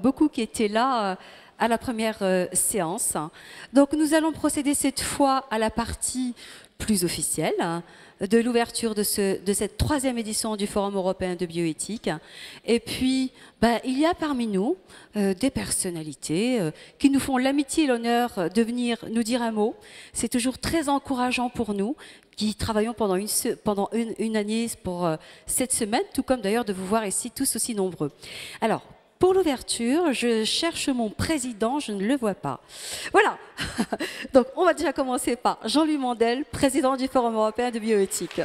beaucoup qui étaient là euh, à la première euh, séance. Donc nous allons procéder cette fois à la partie plus officielle hein, de l'ouverture de, ce, de, cette troisième édition du Forum européen de bioéthique. Et puis, ben, il y a parmi nous euh, des personnalités qui nous font l'amitié et l'honneur de venir nous dire un mot. C'est toujours très encourageant pour nous qui travaillons pendant une, pendant une, année pour cette semaine, tout comme d'ailleurs de vous voir ici tous aussi nombreux. Alors, pour l'ouverture. Je cherche mon président, je ne le vois pas. Voilà. Donc, on va déjà commencer par Jean-Louis Mandel, président du Forum européen de bioéthique.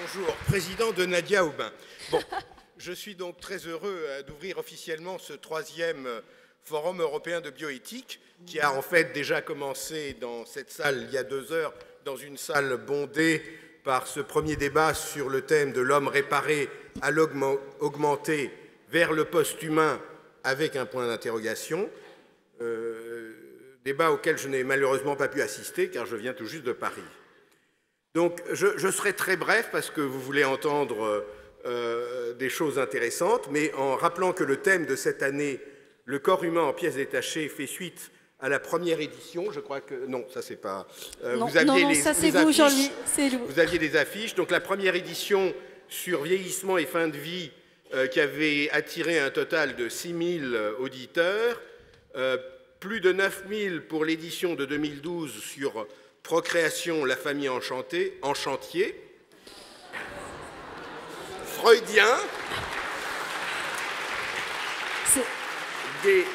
Bonjour, président de Nadia Aubin. Bon, je suis donc très heureux euh, d'ouvrir officiellement ce troisième euh, Forum européen de bioéthique, qui a en fait déjà commencé dans cette salle il y a deux heures, dans une salle bondée par ce premier débat sur le thème de l'homme réparé à l'augmenté vers le post-humain avec un point d'interrogation, euh, débat auquel je n'ai malheureusement pas pu assister car je viens tout juste de Paris. Donc je, serai très bref parce que vous voulez entendre euh, des choses intéressantes, mais en rappelant que le thème de cette année, le corps humain en pièces détachées, fait suite à la première édition, je crois que non, ça c'est pas. Euh, vous aviez ça c'est vous, aviez des affiches. Donc la première édition sur vieillissement et fin de vie euh, qui avait attiré un total de 6000 euh, auditeurs, plus de 9000 pour l'édition de 2012 sur procréation, la famille enchantée, en chantier. Freudien.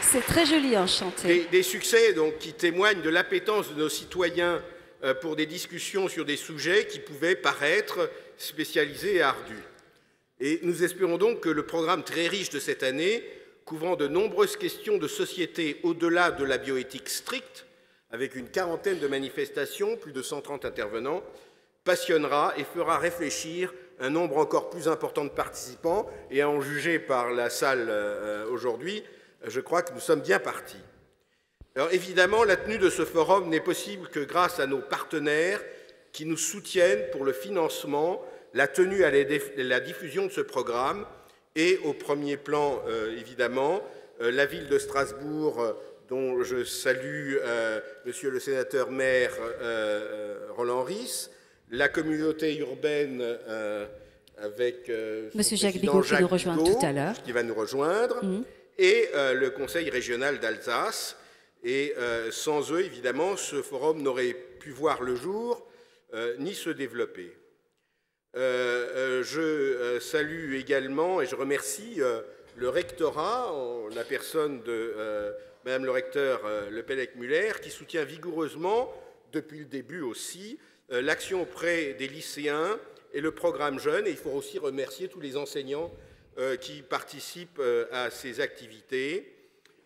C'est très joli, enchanté. Des, des, succès donc, qui témoignent de l'appétence de nos citoyens euh, pour des discussions sur des sujets qui pouvaient paraître spécialisés et ardus. Et nous espérons donc que le programme très riche de cette année, couvrant de nombreuses questions de société au-delà de la bioéthique stricte, avec une quarantaine de manifestations, plus de 130 intervenants, passionnera et fera réfléchir un nombre encore plus important de participants, et à en juger par la salle euh, aujourd'hui, je crois que nous sommes bien partis. Alors évidemment, la tenue de ce forum n'est possible que grâce à nos partenaires qui nous soutiennent pour le financement, la tenue et la diffusion de ce programme, et au premier plan, euh, évidemment, euh, la ville de Strasbourg, euh, dont je salue Monsieur le sénateur maire Roland Ries, la communauté urbaine avec Monsieur Jacques Bigot, qui nous rejoint tout à l'heure, qui va nous rejoindre. Mmh et euh, le Conseil régional d'Alsace. Et euh, sans eux, évidemment, ce forum n'aurait pu voir le jour euh, ni se développer. je salue également et je remercie le rectorat, la personne de Madame le recteur Le Pellec-Muller, qui soutient vigoureusement, depuis le début aussi, l'action auprès des lycéens et le programme jeune. Et il faut aussi remercier tous les enseignants euh, qui participent euh, à ces activités.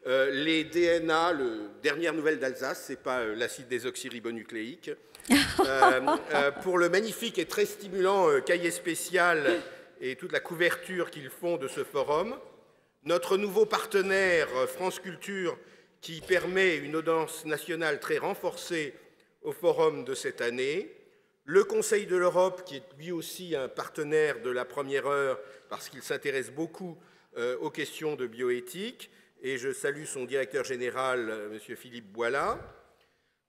Euh, les DNA, le dernière nouvelle d'Alsace, c'est pas l'acide désoxyribonucléique. pour le magnifique et très stimulant cahier spécial et toute la couverture qu'ils font de ce forum. Notre nouveau partenaire France Culture qui permet une audience nationale très renforcée au forum de cette année. Le Conseil de l'Europe, qui est lui aussi un partenaire de la première heure parce qu'il s'intéresse beaucoup euh, aux questions de bioéthique, et je salue son directeur général, euh, M. Philippe Boila,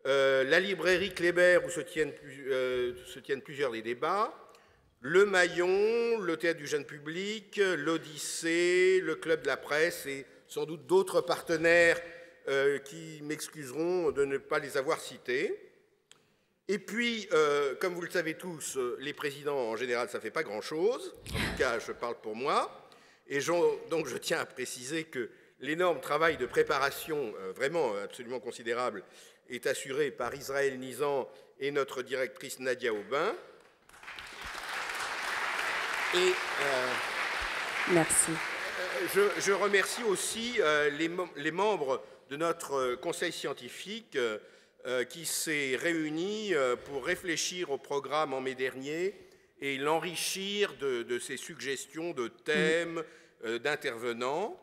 euh, la librairie Kléber, où se tiennent plusieurs des débats. Le Maillon, le Théâtre du Jeune Public, l'Odyssée, le Club de la Presse et sans doute d'autres partenaires qui m'excuseront de ne pas les avoir cités. Et puis, euh, comme vous le savez tous, euh, les présidents, en général, ça ne fait pas grand-chose. En tout cas, je parle pour moi. Et donc, je tiens à préciser que l'énorme travail de préparation, euh, vraiment absolument considérable, est assuré par Israël Nizan et notre directrice Nadia Aubin. Et, Merci. Je, remercie aussi les, membres de notre conseil scientifique. Euh, qui s'est réuni euh, pour réfléchir au programme en mai dernier et l'enrichir de, ses suggestions de thèmes, euh, d'intervenants.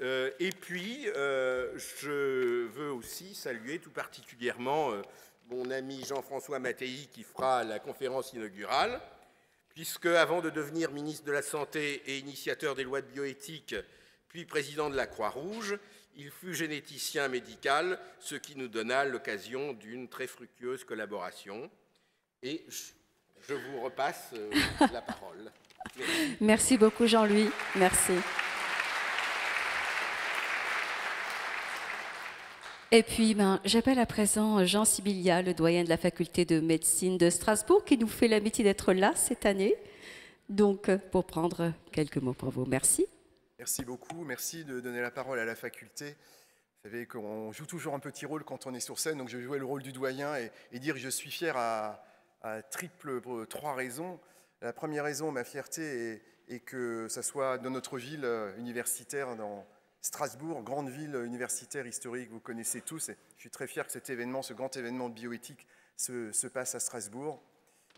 et puis, je veux aussi saluer tout particulièrement mon ami Jean-François Mattei qui fera la conférence inaugurale, puisque avant de devenir ministre de la Santé et initiateur des lois de bioéthique, puis président de la Croix-Rouge, il fut généticien médical, ce qui nous donna l'occasion d'une très fructueuse collaboration. Et je vous repasse euh, la parole. Merci, beaucoup Jean-Louis. Merci. Et puis, ben, j'appelle à présent Jean Sibilia, le doyen de la faculté de médecine de Strasbourg, qui nous fait l'amitié d'être là cette année. Donc, pour prendre quelques mots pour vous. Merci. Merci beaucoup. Merci de donner la parole à la faculté. Vous savez qu'on joue toujours un petit rôle quand on est sur scène, donc je vais jouer le rôle du doyen et, dire que je suis fier à, triple, euh, trois raisons. La première raison, ma fierté, est, que ce soit dans notre ville euh, universitaire, dans Strasbourg, grande ville euh, universitaire historique, vous connaissez tous. Et je suis très fier que cet événement, ce grand événement de bioéthique, se passe à Strasbourg.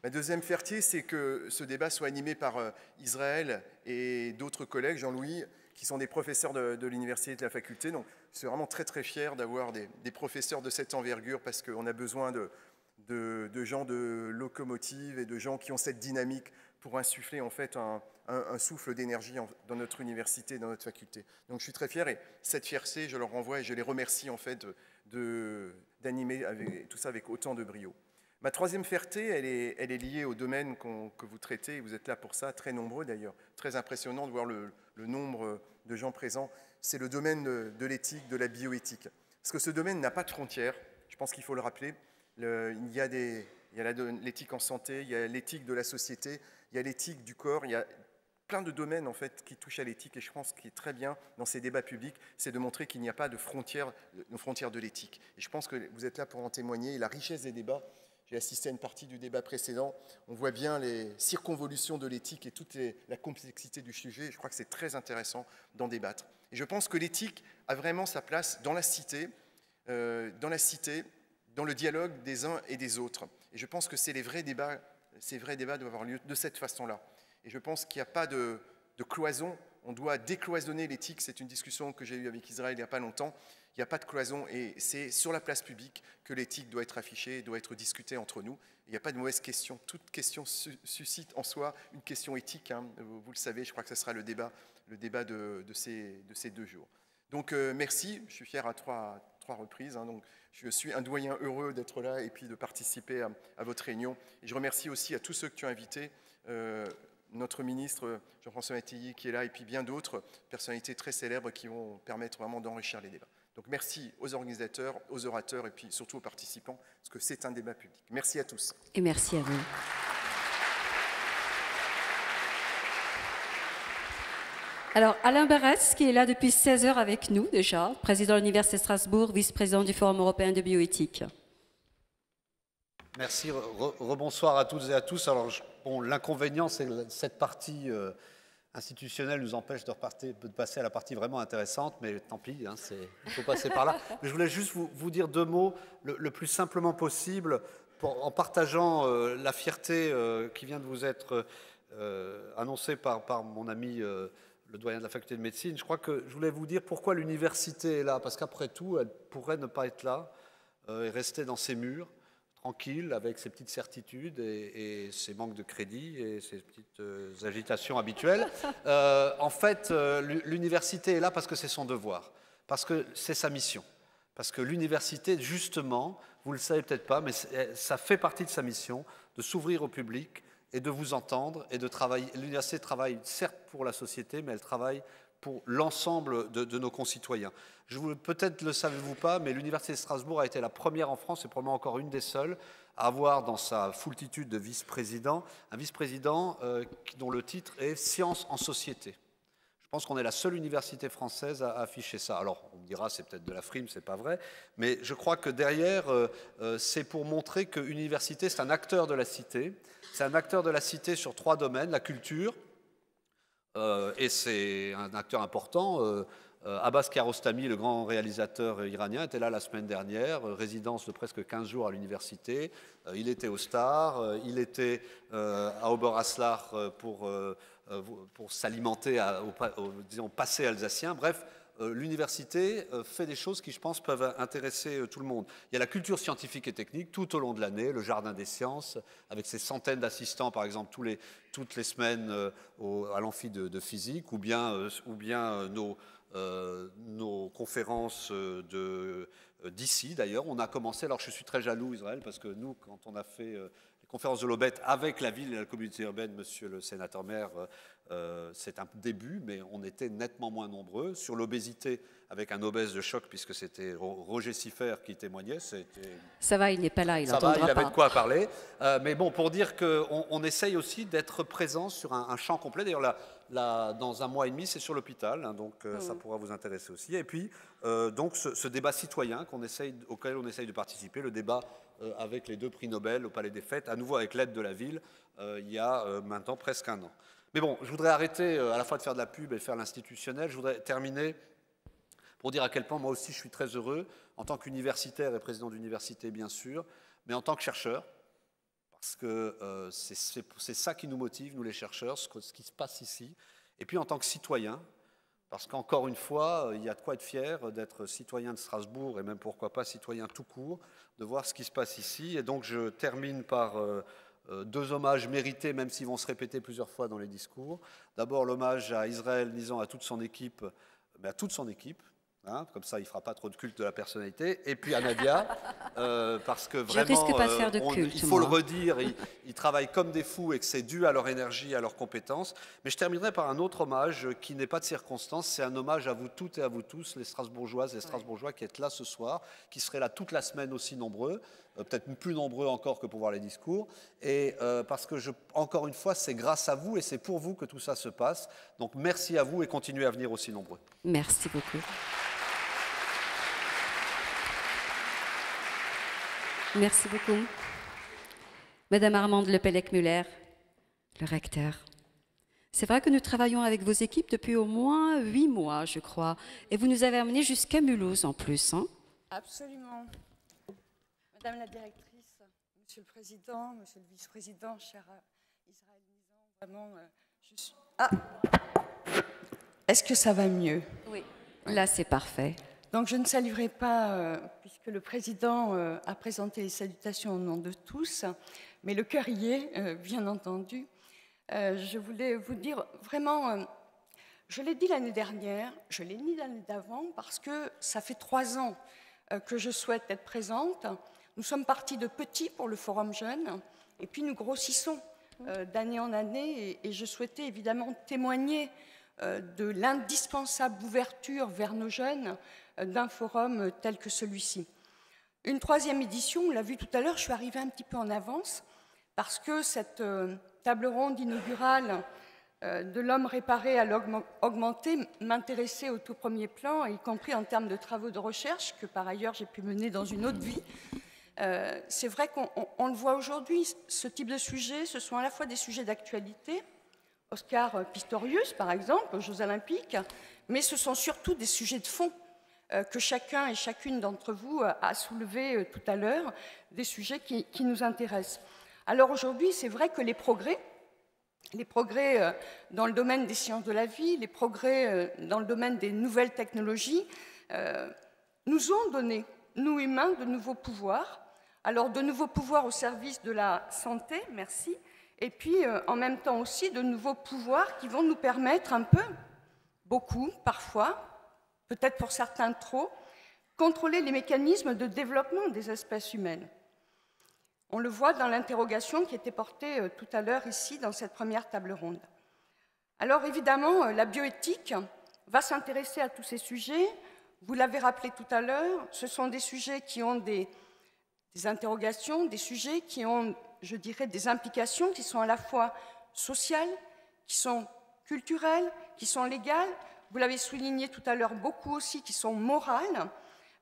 Ma deuxième fierté, c'est que ce débat soit animé par euh, Israël et d'autres collègues, Jean-Louis, qui sont des professeurs de, l'université l'université de la faculté. Donc, c'est vraiment très, très fier d'avoir des, professeurs de cette envergure parce qu'on a besoin de, gens de locomotive et de gens qui ont cette dynamique pour insuffler en fait un, souffle d'énergie dans notre université, dans notre faculté. Donc, je suis très fier et cette fierté, je leur renvoie et je les remercie en fait d'animer tout ça avec autant de brio. Ma troisième fierté, elle est, elle est liée au domaine que vous traitez, vous êtes là pour ça, très nombreux d'ailleurs. Très impressionnant de voir le, nombre de gens présents. C'est le domaine de, l'éthique, de la bioéthique. Parce que ce domaine n'a pas de frontières, je pense qu'il faut le rappeler. il y a l'éthique en santé, il y a l'éthique de la société, il y a l'éthique du corps, il y a plein de domaines en fait qui touchent à l'éthique et je pense qu'il est très bien dans ces débats publics, c'est de montrer qu'il n'y a pas de frontières, de, frontières de l'éthique. Et je pense que vous êtes là pour en témoigner la richesse des débats j'ai assisté à une partie du débat précédent, on voit bien les circonvolutions de l'éthique et toute la complexité du sujet. Je crois que c'est très intéressant d'en débattre. Et je pense que l'éthique a vraiment sa place dans la cité, euh, dans la cité, dans le dialogue des uns et des autres. Et je pense que c'est les vrais débats, ces vrais débats doivent avoir lieu de cette façon-là. Et je pense qu'il n'y a pas de, de cloison. On doit décloisonner l'éthique. C'est une discussion que j'ai eue avec Israël il n'y a pas longtemps il n'y a pas de cloison et c'est sur la place publique que l'éthique doit être affichée, doit être discutée entre nous. Il n'y a pas de mauvaise question. Toute question suscite en soi une question éthique. Hein. Vous, le savez, je crois que ce sera le débat, le débat de, ces, de ces, deux jours. Donc euh, merci, je suis fier à trois, trois reprises. Hein. donc, je suis un doyen heureux d'être là et puis de participer à, votre réunion. je remercie aussi à tous ceux que tu as invités, euh, notre ministre Jean-François Mattei qui est là et puis bien d'autres personnalités très célèbres qui vont permettre vraiment d'enrichir les débats. Donc merci aux organisateurs, aux orateurs et puis surtout aux participants, parce que c'est un débat public. Merci à tous. Et merci à vous. Alors, Alain Barès, qui est là depuis 16 heures avec nous déjà, président de l'Université de Strasbourg, vice-président du Forum européen de bioéthique. Merci, rebonsoir à toutes et à tous. Alors, bon, l'inconvénient, c'est cette partie euh, institutionnel nous empêche de, repartir, de, passer à la partie vraiment intéressante, mais tant pis, hein, il faut passer par là. Mais je voulais juste vous, dire deux mots, le, plus simplement possible, en partageant euh, la fierté euh, qui vient de vous être euh, annoncée par, par, mon ami le doyen de la faculté de médecine. Je crois que je voulais vous dire pourquoi l'université est là, parce qu'après tout, elle pourrait ne pas être là et rester dans ses murs tranquille, avec ses petites certitudes et, ses manques de crédit et ses petites euh, agitations habituelles. Euh, en fait, euh, l'université est là parce que c'est son devoir, parce que c'est sa mission. Parce que l'université, justement, vous ne le savez peut-être pas, mais eh, ça fait partie de sa mission de s'ouvrir au public et de vous entendre et de travailler. L'université travaille certes pour la société, mais elle travaille pour l'ensemble de, nos concitoyens. peut-être le savez-vous pas, mais l'Université de Strasbourg a été la première en France et probablement encore une des seules à avoir dans sa foultitude de vice-présidents un vice-président euh, dont le titre est Sciences en société. Je pense qu'on est la seule université française à, afficher ça. Alors, on me dira, c'est peut-être de la frime, c'est pas vrai, mais je crois que derrière, euh, euh, c'est pour montrer que l'université, c'est un acteur de la cité. C'est un acteur de la cité sur trois domaines la culture, euh, et c'est un acteur important. Euh, euh, Abbas Kiarostami, le grand réalisateur iranien, était là la semaine dernière, résidence de presque 15 jours à l'université. il était au Star, il était à Ober pour, pour s'alimenter, au, disons, passé alsacien. Bref, euh, l'université euh, fait des choses qui, je pense, peuvent intéresser euh, tout le monde. Il y a la culture scientifique et technique tout au long de l'année, le jardin des sciences, avec ses centaines d'assistants, par exemple, toutes les semaines à l'amphi de, physique, ou bien, nos, conférences d'ici, d'ailleurs. On a commencé, alors je suis très jaloux, Israël, parce que nous, quand on a fait les conférences de l'Aubette avec la ville et la communauté urbaine, monsieur le sénateur maire, euh, c'est un début, mais on était nettement moins nombreux. Sur l'obésité, avec un obèse de choc, puisque c'était Roger Siffer qui témoignait, Ça va, il n'est pas là, il Ça va, il pas. avait de quoi parler. Euh, mais bon, pour dire qu'on essaye aussi d'être présent sur un, champ complet. D'ailleurs, dans un mois et demi, c'est sur l'hôpital, hein, donc euh, ça mm. pourra vous intéresser aussi. Et puis, donc, ce, débat citoyen auquel on essaye de participer, le débat avec les deux prix Nobel au Palais des Fêtes, à nouveau avec l'aide de la ville, il y a maintenant presque un an. Mais bon, je voudrais arrêter euh, à la fois de faire de la pub et de faire l'institutionnel. Je voudrais terminer pour dire à quel point moi aussi je suis très heureux, en tant qu'universitaire et président d'université bien sûr, mais en tant que chercheur, parce que euh, c'est ça qui nous motive, nous les chercheurs, ce, qui se passe ici, et puis en tant que citoyen, parce qu'encore une fois, euh, il y a de quoi être fier d'être citoyen de Strasbourg, et même pourquoi pas citoyen tout court, de voir ce qui se passe ici. Et donc je termine par... Euh, deux hommages mérités, même s'ils vont se répéter plusieurs fois dans les discours. D'abord, l'hommage à Israël disant à toute son équipe, mais à toute son équipe, hein, comme ça, il ne fera pas trop de culte de la personnalité. Et puis à Nadia, euh, parce que vraiment, euh, il faut le redire, ils, travaillent comme des fous et que c'est dû à leur énergie, à leurs compétences. Mais je terminerai par un autre hommage qui n'est pas de circonstance, c'est un hommage à vous toutes et à vous tous, les Strasbourgeoises et Strasbourgeois qui êtes là ce soir, qui seraient là toute la semaine aussi nombreux. Euh, peut-être plus nombreux encore que pour voir les discours. Et euh, parce que, je, encore une fois, c'est grâce à vous et c'est pour vous que tout ça se passe. Donc merci à vous et continuez à venir aussi nombreux. Merci beaucoup. Merci beaucoup. Madame Armande lepelec muller le recteur. C'est vrai que nous travaillons avec vos équipes depuis au moins huit mois, je crois. Et vous nous avez amenés jusqu'à Mulhouse en plus. Hein Absolument. Madame la directrice, Monsieur le Président, Monsieur le Vice-président, cher euh, Israël vraiment, euh, ah! Est-ce que ça va mieux Oui, là c'est parfait. Donc je ne saluerai pas, euh, puisque le Président a présenté les salutations au nom de tous, mais le cœur y est, bien entendu. je voulais vous dire vraiment... Je l'ai dit l'année dernière, je l'ai dit l'année d'avant, parce que ça fait trois ans que je souhaite être présente nous sommes partis de petits pour le Forum Jeunes, et puis nous grossissons euh, d'année en année, et, je souhaitais évidemment témoigner euh, de l'indispensable ouverture vers nos jeunes euh, d'un forum tel que celui-ci. Une troisième édition, on l'a vu tout à l'heure, je suis arrivée un petit peu en avance, parce que cette table ronde inaugurale de l'homme réparé à l'augmenter m'intéressait au tout premier plan, y compris en termes de travaux de recherche que par ailleurs j'ai pu mener dans une autre vie. Euh, c'est vrai qu'on le voit aujourd'hui, ce type de sujet, ce sont à la fois des sujets d'actualité, Oscar Pistorius par exemple, aux Jeux Olympiques, mais ce sont surtout des sujets de fond euh, que chacun et chacune d'entre vous a soulevé euh, tout à l'heure, des sujets qui, nous intéressent. Alors aujourd'hui, c'est vrai que les progrès les progrès dans le domaine des sciences de la vie, les progrès dans le domaine des nouvelles technologies, nous ont donné, nous humains, de nouveaux pouvoirs, alors, de nouveaux pouvoirs au service de la santé, merci, et puis euh, en même temps aussi de nouveaux pouvoirs qui vont nous permettre un peu, beaucoup, parfois, peut-être pour certains trop, contrôler les mécanismes de développement des espèces humaines. On le voit dans l'interrogation qui était portée euh, tout à l'heure ici dans cette première table ronde. Alors évidemment, euh, la bioéthique va s'intéresser à tous ces sujets. Vous l'avez rappelé tout à l'heure, ce sont des sujets qui ont des des interrogations, des sujets qui ont, je dirais, des implications qui sont à la fois sociales, qui sont culturelles, qui sont légales, vous l'avez souligné tout à l'heure beaucoup aussi, qui sont morales,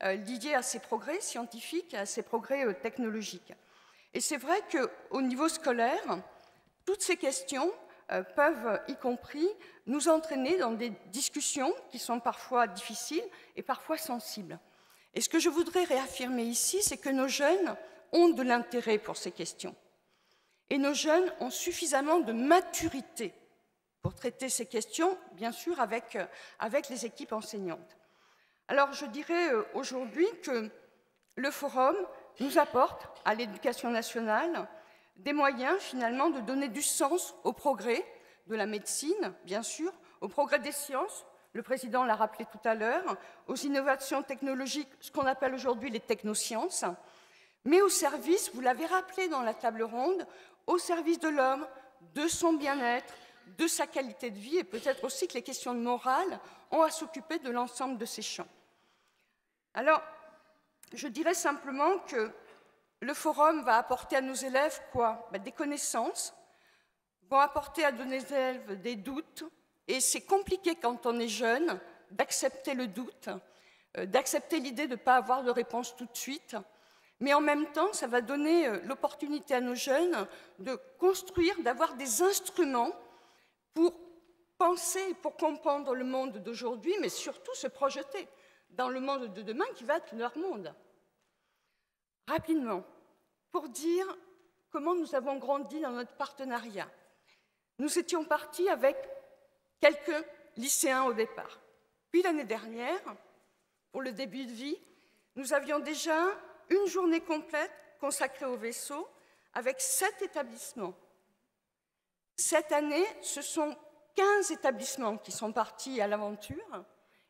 euh, liées à ces progrès scientifiques, à ces progrès euh, technologiques. Et c'est vrai qu'au niveau scolaire, toutes ces questions euh, peuvent, y compris, nous entraîner dans des discussions qui sont parfois difficiles et parfois sensibles. Et ce que je voudrais réaffirmer ici, c'est que nos jeunes ont de l'intérêt pour ces questions. Et nos jeunes ont suffisamment de maturité pour traiter ces questions, bien sûr, avec, euh, avec les équipes enseignantes. Alors, je dirais euh, aujourd'hui que le forum nous apporte à l'éducation nationale des moyens, finalement, de donner du sens au progrès de la médecine, bien sûr, au progrès des sciences, le président l'a rappelé tout à l'heure, aux innovations technologiques, ce qu'on appelle aujourd'hui les technosciences, mais au service, vous l'avez rappelé dans la table ronde, au service de l'homme, de son bien-être, de sa qualité de vie et peut-être aussi que les questions de morale ont à s'occuper de l'ensemble de ces champs. Alors, je dirais simplement que le forum va apporter à nos élèves quoi ben, Des connaissances, vont apporter à nos élèves des doutes, et c'est compliqué quand on est jeune d'accepter le doute, euh, d'accepter l'idée de ne pas avoir de réponse tout de suite. Mais en même temps, ça va donner euh, l'opportunité à nos jeunes de construire, d'avoir des instruments pour penser, pour comprendre le monde d'aujourd'hui, mais surtout se projeter dans le monde de demain qui va être leur monde. Rapidement, pour dire comment nous avons grandi dans notre partenariat. Nous étions partis avec quelques lycéens au départ. Puis l'année dernière, pour le début de vie, nous avions déjà une journée complète consacrée au vaisseau avec sept établissements. Cette année, ce sont 15 établissements qui sont partis à l'aventure,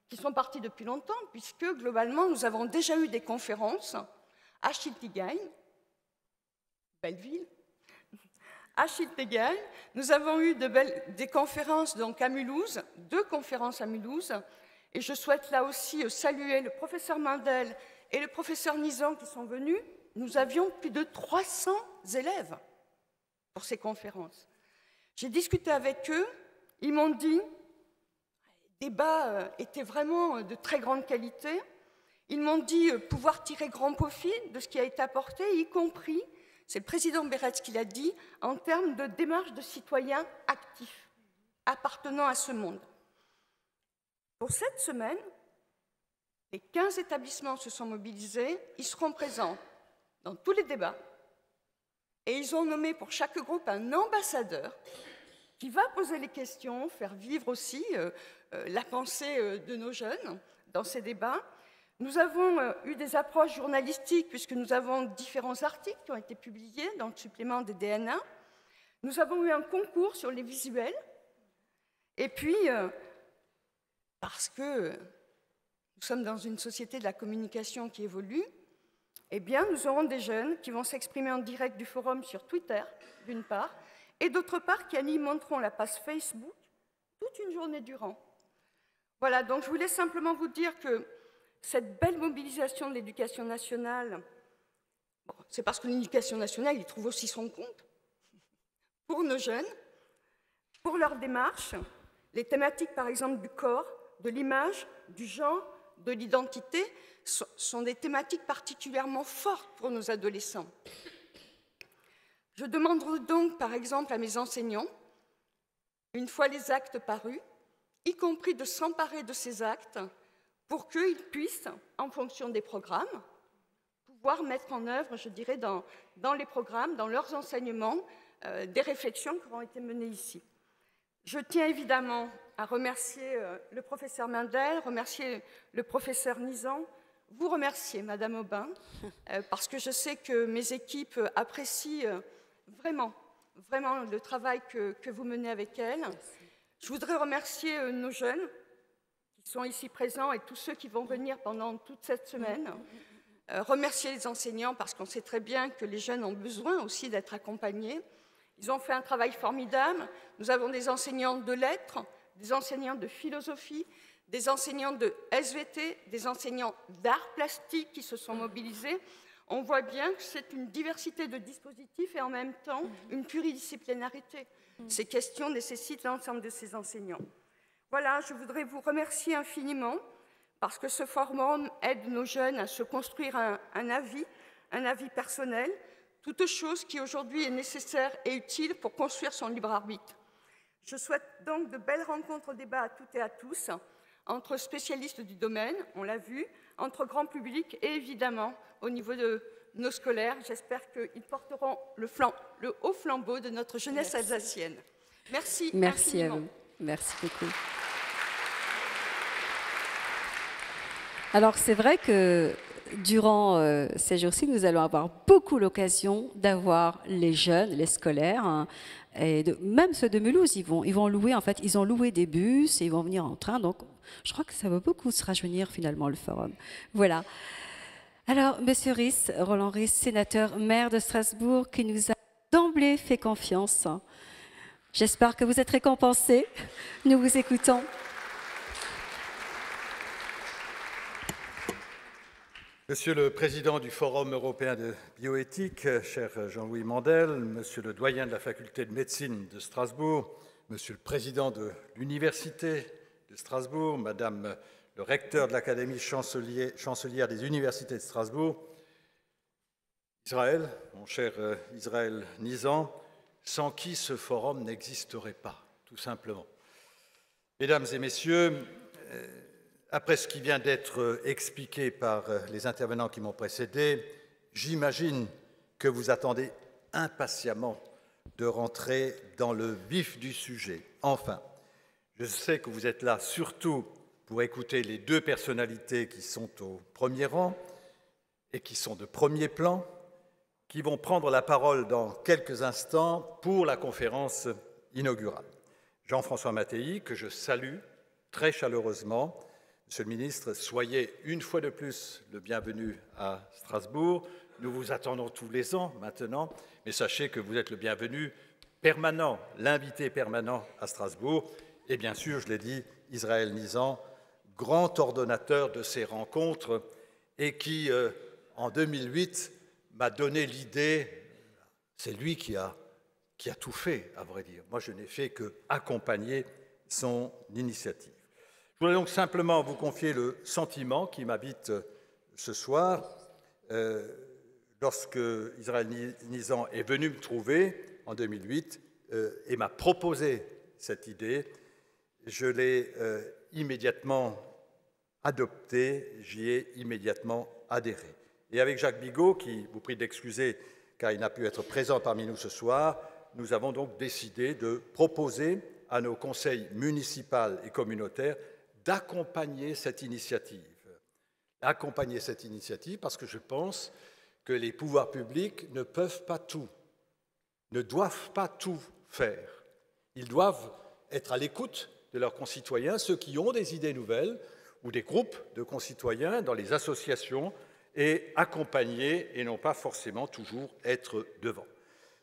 qui sont partis depuis longtemps, puisque globalement, nous avons déjà eu des conférences à belle Belleville, à Schiltegen. Nous avons eu des conférences donc, à Mulhouse, deux conférences à Mulhouse. Et je souhaite là aussi saluer le professeur Mandel et le professeur Nizan qui sont venus. Nous avions plus de 300 élèves pour ces conférences. J'ai discuté avec eux. Ils m'ont dit, les débats euh, étaient vraiment euh, de très grande qualité. Ils m'ont dit euh, pouvoir tirer grand profit de ce qui a été apporté, y compris c'est le président Beretz qui l'a dit, en termes de démarche de citoyens actifs appartenant à ce monde. Pour cette semaine, les 15 établissements se sont mobilisés, ils seront présents dans tous les débats et ils ont nommé pour chaque groupe un ambassadeur qui va poser les questions, faire vivre aussi euh, euh, la pensée euh, de nos jeunes dans ces débats nous avons euh, eu des approches journalistiques puisque nous avons différents articles qui ont été publiés dans le supplément des DNA. Nous avons eu un concours sur les visuels. Et puis, euh, parce que nous sommes dans une société de la communication qui évolue, eh bien, nous aurons des jeunes qui vont s'exprimer en direct du forum sur Twitter, d'une part, et d'autre part, qui alimenteront la passe Facebook toute une journée durant. Voilà, donc je voulais simplement vous dire que cette belle mobilisation de l'éducation nationale, c'est parce que l'éducation nationale y trouve aussi son compte pour nos jeunes, pour leur démarche, les thématiques par exemple du corps, de l'image, du genre, de l'identité sont des thématiques particulièrement fortes pour nos adolescents. Je demanderai donc par exemple à mes enseignants, une fois les actes parus, y compris de s'emparer de ces actes pour qu'ils puissent, en fonction des programmes, pouvoir mettre en œuvre, je dirais, dans, les programmes, dans leurs enseignements, euh, des réflexions qui ont été menées ici. Je tiens évidemment à remercier euh, le professeur Mendel, remercier le professeur Nizan, vous remercier, Madame Aubin, euh, parce que je sais que mes équipes apprécient vraiment, vraiment le travail que, vous menez avec elles. Je voudrais remercier nos jeunes, sont ici présents et tous ceux qui vont venir pendant toute cette semaine. Mm. Euh, remercier les enseignants parce qu'on sait très bien que les jeunes ont besoin aussi d'être accompagnés. Ils ont fait un travail formidable. Nous avons des enseignants de lettres, des enseignants de philosophie, des enseignants de SVT, des enseignants d'art plastique qui se sont mm. mobilisés. On voit bien que c'est une diversité de dispositifs et en même temps mm. une pluridisciplinarité. Ces questions nécessitent l'ensemble de ces enseignants. Voilà, je voudrais vous remercier infiniment parce que ce forum aide nos jeunes à se construire un, avis, un avis personnel, toute chose qui aujourd'hui est nécessaire et utile pour construire son libre arbitre. Je souhaite donc de belles rencontres débats à toutes et à tous, entre spécialistes du domaine, on l'a vu, entre grand public et évidemment au niveau de nos scolaires. J'espère qu'ils porteront le, haut flambeau de notre jeunesse alsacienne. Merci. Merci infiniment. Merci beaucoup. Alors c'est vrai que durant euh, ces jours-ci, nous allons avoir beaucoup l'occasion d'avoir les jeunes, les scolaires, hein, et même ceux de Mulhouse, ils vont, ils vont louer, en fait, ils ont loué des bus et ils vont venir en train. Donc je crois que ça va beaucoup se rajeunir finalement le forum. Voilà. Alors, Monsieur Riss, Roland Riss, sénateur, maire de Strasbourg, qui nous a d'emblée fait confiance. J'espère que vous êtes récompensé. Nous vous écoutons. Monsieur le Président du Forum européen de bioéthique, cher Jean-Louis Mandel, Monsieur le doyen de la faculté de médecine de Strasbourg, Monsieur le Président de l'Université de Strasbourg, Madame le recteur de l'Académie chancelière des universités de Strasbourg, Israël, mon cher euh, Israël Nizan, sans qui ce forum n'existerait pas, tout simplement. Mesdames et Messieurs, euh, après ce qui vient d'être euh, expliqué par euh, les intervenants qui m'ont précédé, j'imagine que vous attendez impatiemment de rentrer dans le vif du sujet. Enfin, je sais que vous êtes là surtout pour écouter les deux personnalités qui sont au premier rang et qui sont de premier plan, qui vont prendre la parole dans quelques instants pour la conférence inaugurale. Jean-François Mattei, que je salue très chaleureusement, Monsieur le ministre, soyez une fois de plus le bienvenu à Strasbourg. Nous vous attendons tous les ans maintenant, mais sachez que vous êtes le bienvenu permanent, l'invité permanent à Strasbourg. Et bien sûr, je l'ai dit, Israël Nizan, grand ordonnateur de ces rencontres et qui, euh, en 2008, m'a donné l'idée, c'est lui qui a, qui a tout fait, à vrai dire. Moi, je n'ai fait que son initiative. Je voudrais donc simplement vous confier le sentiment qui m'habite euh, ce soir. Euh, lorsque Israël Nizan est venu me trouver en 2008 euh, et m'a proposé cette idée, je l'ai immédiatement adoptée, j'y ai immédiatement adhéré. Et avec Jacques Bigot, qui vous prie d'excuser car il n'a pu être présent parmi nous ce soir, nous avons donc décidé de proposer à nos conseils municipaux et communautaires d'accompagner cette initiative. Accompagner cette initiative parce que je pense que les pouvoirs publics ne peuvent pas tout, ne doivent pas tout faire. Ils doivent être à l'écoute de leurs concitoyens, ceux qui ont des idées nouvelles ou des groupes de concitoyens dans les associations et accompagner et non pas forcément toujours être devant.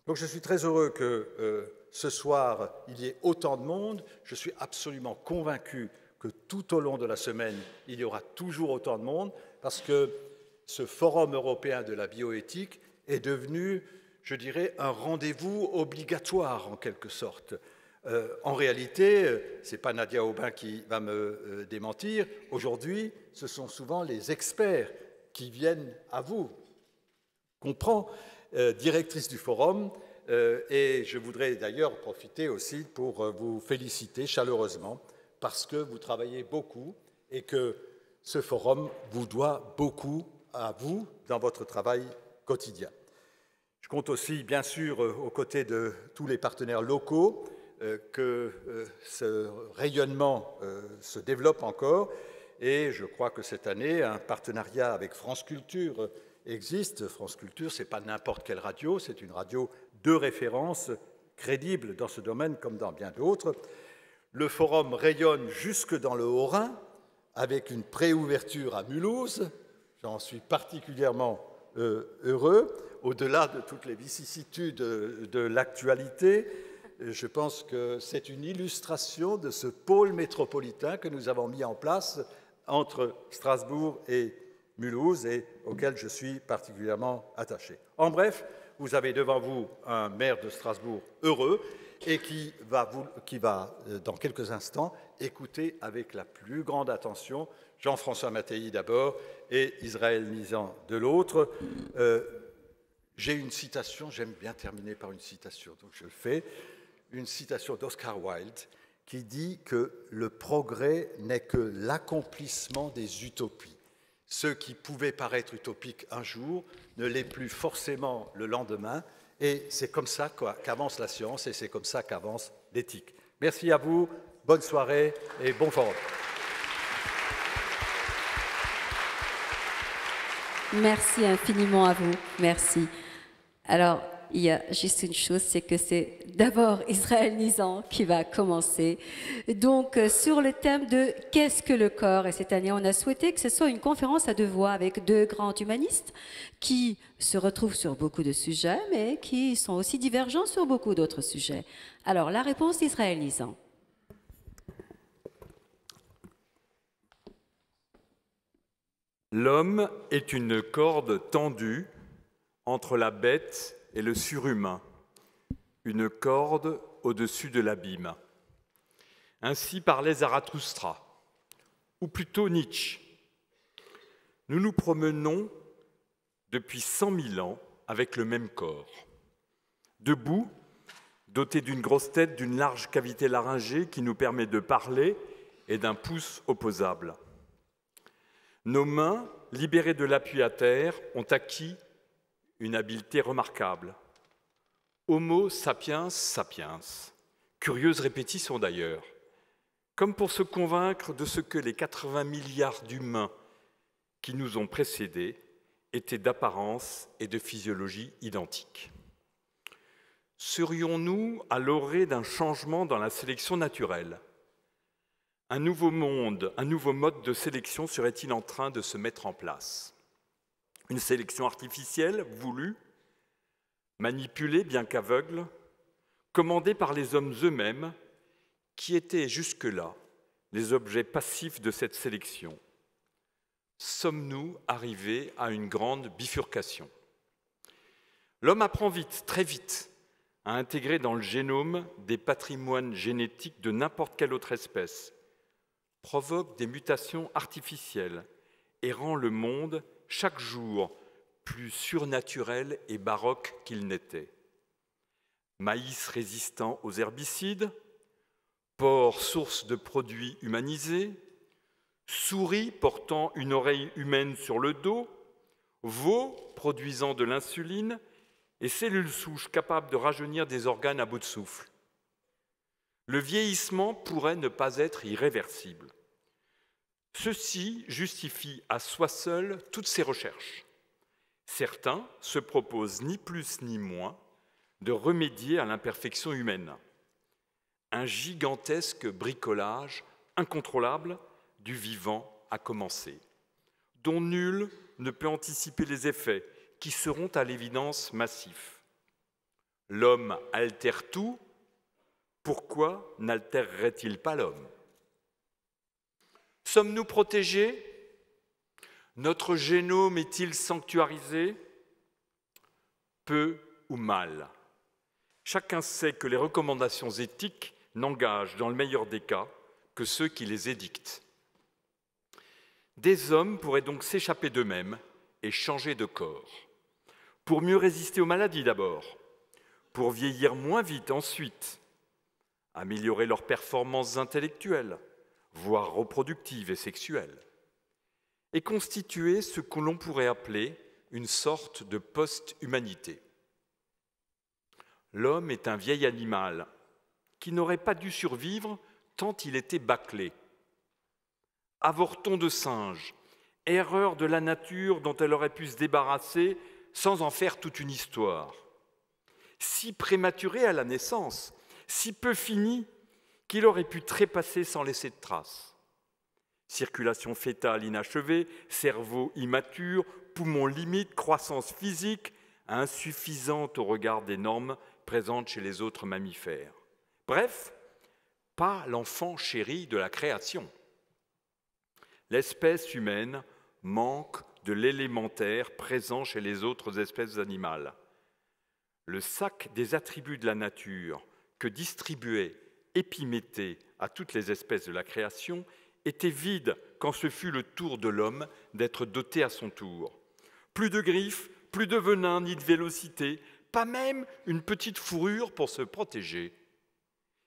Donc je suis très heureux que euh, ce soir il y ait autant de monde. Je suis absolument convaincu que tout au long de la semaine, il y aura toujours autant de monde, parce que ce Forum européen de la bioéthique est devenu, je dirais, un rendez-vous obligatoire en quelque sorte. Euh, en réalité, euh, ce n'est pas Nadia Aubin qui va me euh, démentir, aujourd'hui, ce sont souvent les experts qui viennent à vous. Comprends, directrice du forum, et je voudrais d'ailleurs profiter aussi pour vous féliciter chaleureusement parce que vous travaillez beaucoup et que ce forum vous doit beaucoup à vous dans votre travail quotidien. Je compte aussi, bien sûr, euh, aux côtés de tous les partenaires locaux, euh, que euh, ce rayonnement se développe encore. Et je crois que cette année, un partenariat avec France Culture existe. France Culture, ce n'est pas n'importe quelle radio, c'est une radio de référence crédible dans ce domaine comme dans bien d'autres le forum rayonne jusque dans le Haut-Rhin, avec une préouverture à Mulhouse. J'en suis particulièrement euh, heureux. Au-delà de toutes les vicissitudes de, euh, de l'actualité, euh, je pense que c'est une illustration de ce pôle métropolitain que nous avons mis en place entre Strasbourg et Mulhouse et auquel je suis particulièrement attaché. En bref, vous avez devant vous un maire de Strasbourg heureux et qui va, euh, dans quelques instants écouter avec la plus grande attention Jean-François Mattei d'abord et Israël Nizan de l'autre. Euh, j'ai une citation, j'aime bien terminer par une citation, donc je le fais, une citation d'Oscar Wilde qui dit que le progrès n'est que l'accomplissement des utopies. Ce qui pouvait paraître utopique un jour ne l'est plus forcément le lendemain, et c'est comme ça qu'avance la science et c'est comme ça qu'avance l'éthique. Merci à vous, bonne soirée et bon forum. Merci infiniment à vous. Merci. Alors, il y a juste une chose, c'est que c'est d'abord Israël Nizan qui va commencer. Donc, euh, sur le thème de Qu'est-ce que le corps Et cette année, on a souhaité que ce soit une conférence à deux voix avec deux grands humanistes qui se retrouvent sur beaucoup de sujets, mais qui sont aussi divergents sur beaucoup d'autres sujets. Alors, la réponse d'Israël Nizan. L'homme est une corde tendue entre la bête et le surhumain, une corde au-dessus de l'abîme. Ainsi parlait Zarathustra, ou plutôt Nietzsche. Nous nous promenons depuis cent mille ans avec le même corps. Debout, doté d'une grosse tête, d'une large cavité laryngée qui nous permet de parler et d'un pouce opposable. Nos mains, libérées de l'appui à terre, ont acquis une habileté remarquable. Homo sapiens sapiens, curieuse répétition d'ailleurs, comme pour se convaincre de ce que les 80 milliards d'humains qui nous ont précédés étaient d'apparence et de physiologie identiques. Serions-nous à l'orée d'un changement dans la sélection naturelle Un nouveau monde, un nouveau mode de sélection serait-il en train de se mettre en place une sélection artificielle, voulue, manipulée bien qu'aveugle, commandée par les hommes eux-mêmes, qui étaient jusque-là les objets passifs de cette sélection. Sommes-nous arrivés à une grande bifurcation L'homme apprend vite, très vite, à intégrer dans le génome des patrimoines génétiques de n'importe quelle autre espèce, provoque des mutations artificielles et rend le monde chaque jour plus surnaturel et baroque qu'il n'était. Maïs résistant aux herbicides, porc source de produits humanisés, souris portant une oreille humaine sur le dos, veau produisant de l'insuline et cellules souches capables de rajeunir des organes à bout de souffle. Le vieillissement pourrait ne pas être irréversible. Ceci justifie à soi seul toutes ces recherches. Certains se proposent ni plus ni moins de remédier à l'imperfection humaine. Un gigantesque bricolage incontrôlable du vivant a commencé, dont nul ne peut anticiper les effets qui seront à l'évidence massifs. L'homme altère tout, pourquoi n'altérerait-il pas l'homme Sommes-nous protégés Notre génome est-il sanctuarisé Peu ou mal. Chacun sait que les recommandations éthiques n'engagent, dans le meilleur des cas, que ceux qui les édictent. Des hommes pourraient donc s'échapper d'eux-mêmes et changer de corps. Pour mieux résister aux maladies d'abord, pour vieillir moins vite ensuite, améliorer leurs performances intellectuelles, voire reproductive et sexuelle, et constituer ce que l'on pourrait appeler une sorte de post-humanité. L'homme est un vieil animal qui n'aurait pas dû survivre tant il était bâclé. Avorton de singe, erreur de la nature dont elle aurait pu se débarrasser sans en faire toute une histoire. Si prématuré à la naissance, si peu fini qu'il aurait pu trépasser sans laisser de traces. Circulation fétale inachevée, cerveau immature, poumons limites, croissance physique insuffisante au regard des normes présentes chez les autres mammifères. Bref, pas l'enfant chéri de la création. L'espèce humaine manque de l'élémentaire présent chez les autres espèces animales. Le sac des attributs de la nature que distribuait épiméthée à toutes les espèces de la création, était vide quand ce fut le tour de l'homme d'être doté à son tour. Plus de griffes, plus de venin ni de vélocité, pas même une petite fourrure pour se protéger.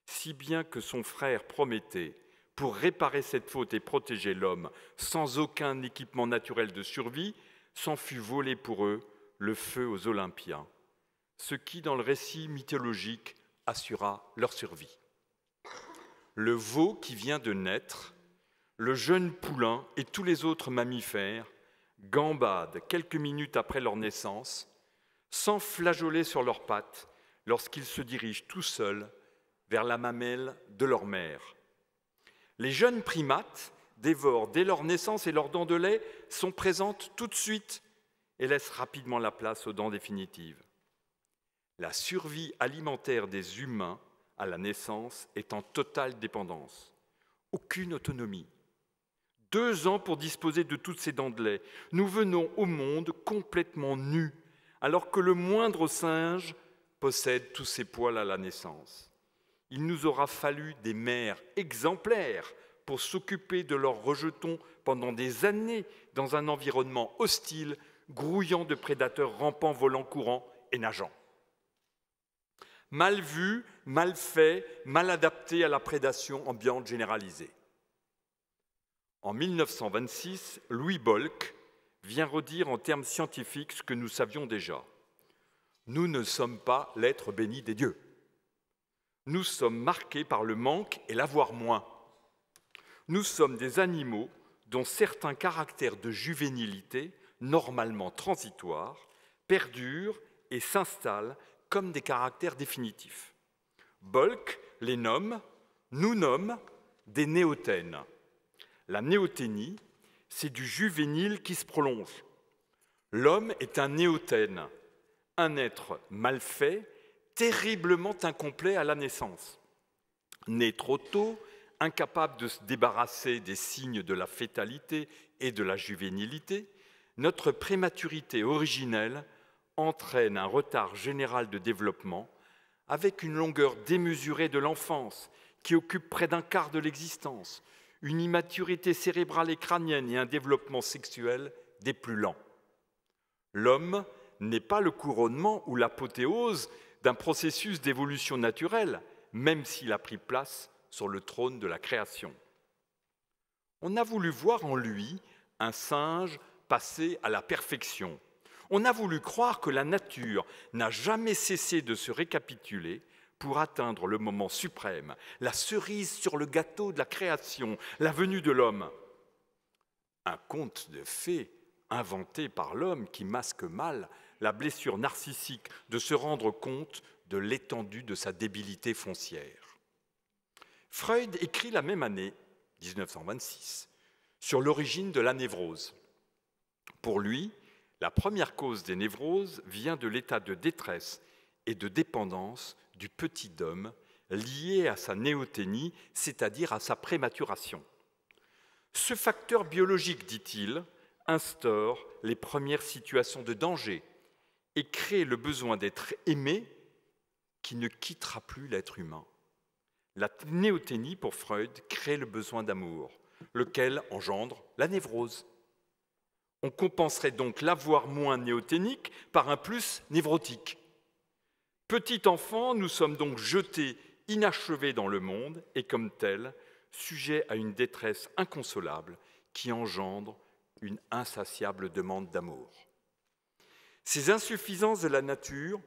Si bien que son frère Prométhée, pour réparer cette faute et protéger l'homme sans aucun équipement naturel de survie, s'en fut volé pour eux le feu aux Olympiens, ce qui, dans le récit mythologique, assura leur survie le veau qui vient de naître, le jeune poulain et tous les autres mammifères gambadent quelques minutes après leur naissance, sans flageoler sur leurs pattes lorsqu'ils se dirigent tout seuls vers la mamelle de leur mère. Les jeunes primates dévorent dès leur naissance et leurs dents de lait sont présentes tout de suite et laissent rapidement la place aux dents définitives. La survie alimentaire des humains à la naissance est en totale dépendance. Aucune autonomie. Deux ans pour disposer de toutes ces dents de lait. Nous venons au monde complètement nus, alors que le moindre singe possède tous ses poils à la naissance. Il nous aura fallu des mères exemplaires pour s'occuper de leurs rejetons pendant des années dans un environnement hostile, grouillant de prédateurs rampants, volants, courants et nageants mal vu, mal fait, mal adapté à la prédation ambiante généralisée. En 1926, Louis Bolk vient redire en termes scientifiques ce que nous savions déjà. Nous ne sommes pas l'être béni des dieux. Nous sommes marqués par le manque et l'avoir moins. Nous sommes des animaux dont certains caractères de juvénilité, normalement transitoires, perdurent et s'installent comme des caractères définitifs. Bolk les nomme, nous nomme, des néothènes. La néothénie, c'est du juvénile qui se prolonge. L'homme est un néothène, un être mal fait, terriblement incomplet à la naissance. Né trop tôt, incapable de se débarrasser des signes de la fétalité et de la juvénilité, notre prématurité originelle entraîne un retard général de développement avec une longueur démesurée de l'enfance qui occupe près d'un quart de l'existence, une immaturité cérébrale et crânienne et un développement sexuel des plus lents. L'homme n'est pas le couronnement ou l'apothéose d'un processus d'évolution naturelle, même s'il a pris place sur le trône de la création. On a voulu voir en lui un singe passé à la perfection, on a voulu croire que la nature n'a jamais cessé de se récapituler pour atteindre le moment suprême, la cerise sur le gâteau de la création, la venue de l'homme. Un conte de fées inventé par l'homme qui masque mal la blessure narcissique de se rendre compte de l'étendue de sa débilité foncière. Freud écrit la même année, 1926, sur l'origine de la névrose. Pour lui, la première cause des névroses vient de l'état de détresse et de dépendance du petit homme lié à sa néothénie, c'est-à-dire à sa prématuration. Ce facteur biologique, dit-il, instaure les premières situations de danger et crée le besoin d'être aimé qui ne quittera plus l'être humain. La néothénie, pour Freud, crée le besoin d'amour, lequel engendre la névrose. On compenserait donc l'avoir moins néothénique par un plus névrotique. Petit enfant, nous sommes donc jetés inachevés dans le monde et comme tels, sujets à une détresse inconsolable qui engendre une insatiable demande d'amour. Ces insuffisances de la nature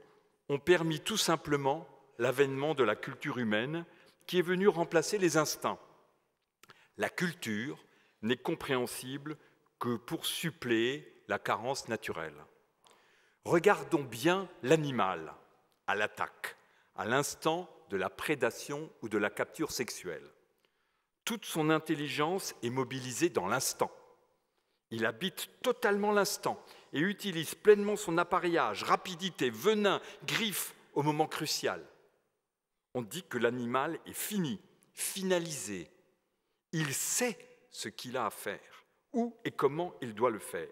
ont permis tout simplement l'avènement de la culture humaine qui est venue remplacer les instincts. La culture n'est compréhensible que pour suppléer la carence naturelle. Regardons bien l'animal à l'attaque, à l'instant de la prédation ou de la capture sexuelle. Toute son intelligence est mobilisée dans l'instant. Il habite totalement l'instant et utilise pleinement son appareillage, rapidité, venin, griffes au moment crucial. On dit que l'animal est fini, finalisé. Il sait ce qu'il a à faire où et comment il doit le faire.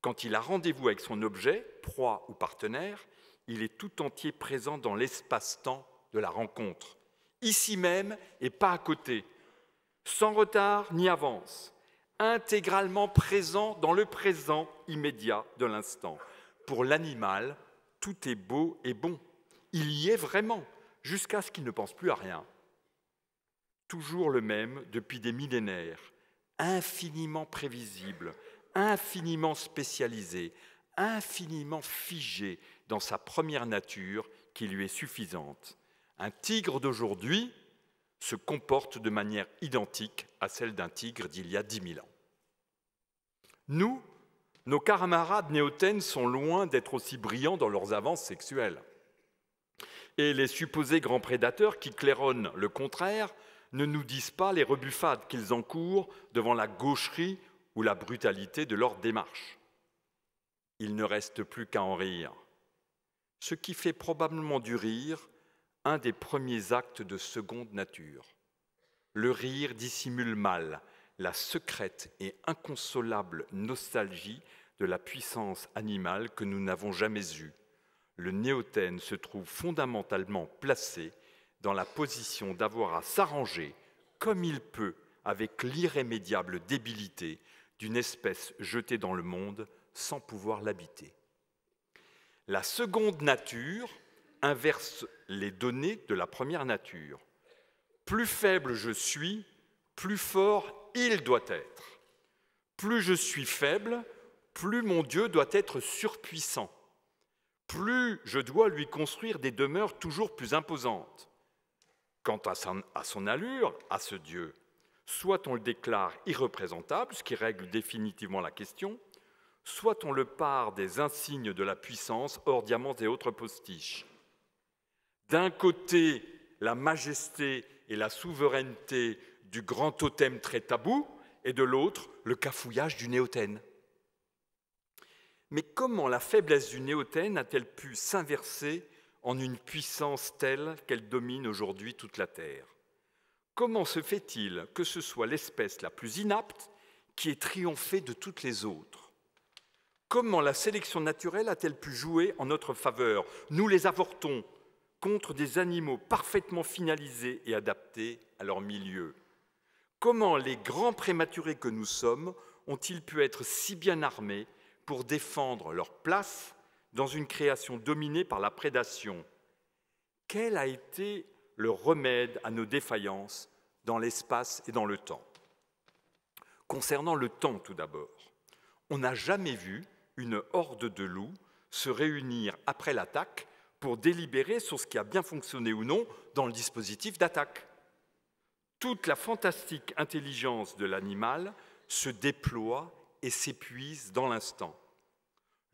Quand il a rendez-vous avec son objet, proie ou partenaire, il est tout entier présent dans l'espace-temps de la rencontre, ici même et pas à côté, sans retard ni avance, intégralement présent dans le présent immédiat de l'instant. Pour l'animal, tout est beau et bon. Il y est vraiment, jusqu'à ce qu'il ne pense plus à rien. Toujours le même depuis des millénaires, infiniment prévisible, infiniment spécialisé, infiniment figé dans sa première nature qui lui est suffisante. Un tigre d'aujourd'hui se comporte de manière identique à celle d'un tigre d'il y a dix mille ans. Nous, nos camarades néotènes, sont loin d'être aussi brillants dans leurs avances sexuelles. Et les supposés grands prédateurs qui claironnent le contraire ne nous disent pas les rebuffades qu'ils encourent devant la gaucherie ou la brutalité de leur démarche. Il ne reste plus qu'à en rire, ce qui fait probablement du rire un des premiers actes de seconde nature. Le rire dissimule mal la secrète et inconsolable nostalgie de la puissance animale que nous n'avons jamais eue. Le néothène se trouve fondamentalement placé dans la position d'avoir à s'arranger comme il peut avec l'irrémédiable débilité d'une espèce jetée dans le monde sans pouvoir l'habiter. La seconde nature inverse les données de la première nature. Plus faible je suis, plus fort il doit être. Plus je suis faible, plus mon Dieu doit être surpuissant. Plus je dois lui construire des demeures toujours plus imposantes. Quant à son, allure, à ce Dieu, soit on le déclare irreprésentable, ce qui règle définitivement la question, soit on le part des insignes de la puissance, hors diamants et autres postiches. D'un côté, la majesté et la souveraineté du grand totem très tabou, et de l'autre, le cafouillage du néothène. Mais comment la faiblesse du néothène a-t-elle pu s'inverser en une puissance telle qu'elle domine aujourd'hui toute la Terre. Comment se fait-il que ce soit l'espèce la plus inapte qui ait triomphé de toutes les autres Comment la sélection naturelle a-t-elle pu jouer en notre faveur Nous les avortons contre des animaux parfaitement finalisés et adaptés à leur milieu. Comment les grands prématurés que nous sommes ont-ils pu être si bien armés pour défendre leur place dans une création dominée par la prédation, quel a été le remède à nos défaillances dans l'espace et dans le temps Concernant le temps tout d'abord, on n'a jamais vu une horde de loups se réunir après l'attaque pour délibérer sur ce qui a bien fonctionné ou non dans le dispositif d'attaque. Toute la fantastique intelligence de l'animal se déploie et s'épuise dans l'instant.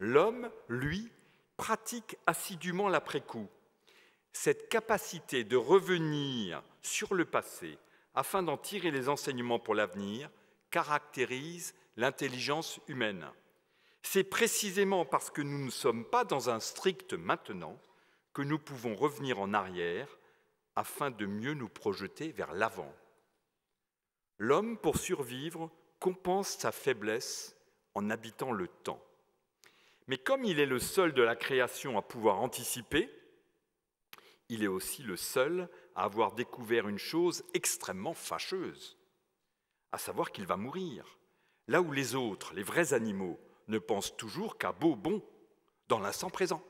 L'homme, lui, pratique assidûment l'après-coup, cette capacité de revenir sur le passé afin d'en tirer les enseignements pour l'avenir caractérise l'intelligence humaine. C'est précisément parce que nous ne sommes pas dans un strict maintenant que nous pouvons revenir en arrière afin de mieux nous projeter vers l'avant. L'homme, pour survivre, compense sa faiblesse en habitant le temps. Mais comme il est le seul de la création à pouvoir anticiper, il est aussi le seul à avoir découvert une chose extrêmement fâcheuse, à savoir qu'il va mourir, là où les autres, les vrais animaux, ne pensent toujours qu'à beau bon, dans l'instant présent.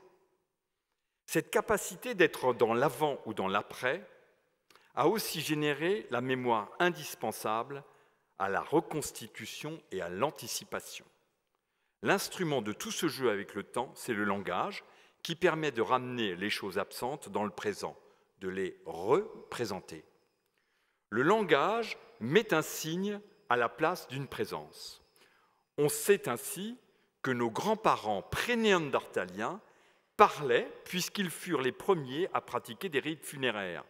Cette capacité d'être dans l'avant ou dans l'après a aussi généré la mémoire indispensable à la reconstitution et à l'anticipation. L'instrument de tout ce jeu avec le temps, c'est le langage, qui permet de ramener les choses absentes dans le présent, de les représenter. Le langage met un signe à la place d'une présence. On sait ainsi que nos grands-parents pré-néandertaliens, parlaient puisqu'ils furent les premiers à pratiquer des rites funéraires.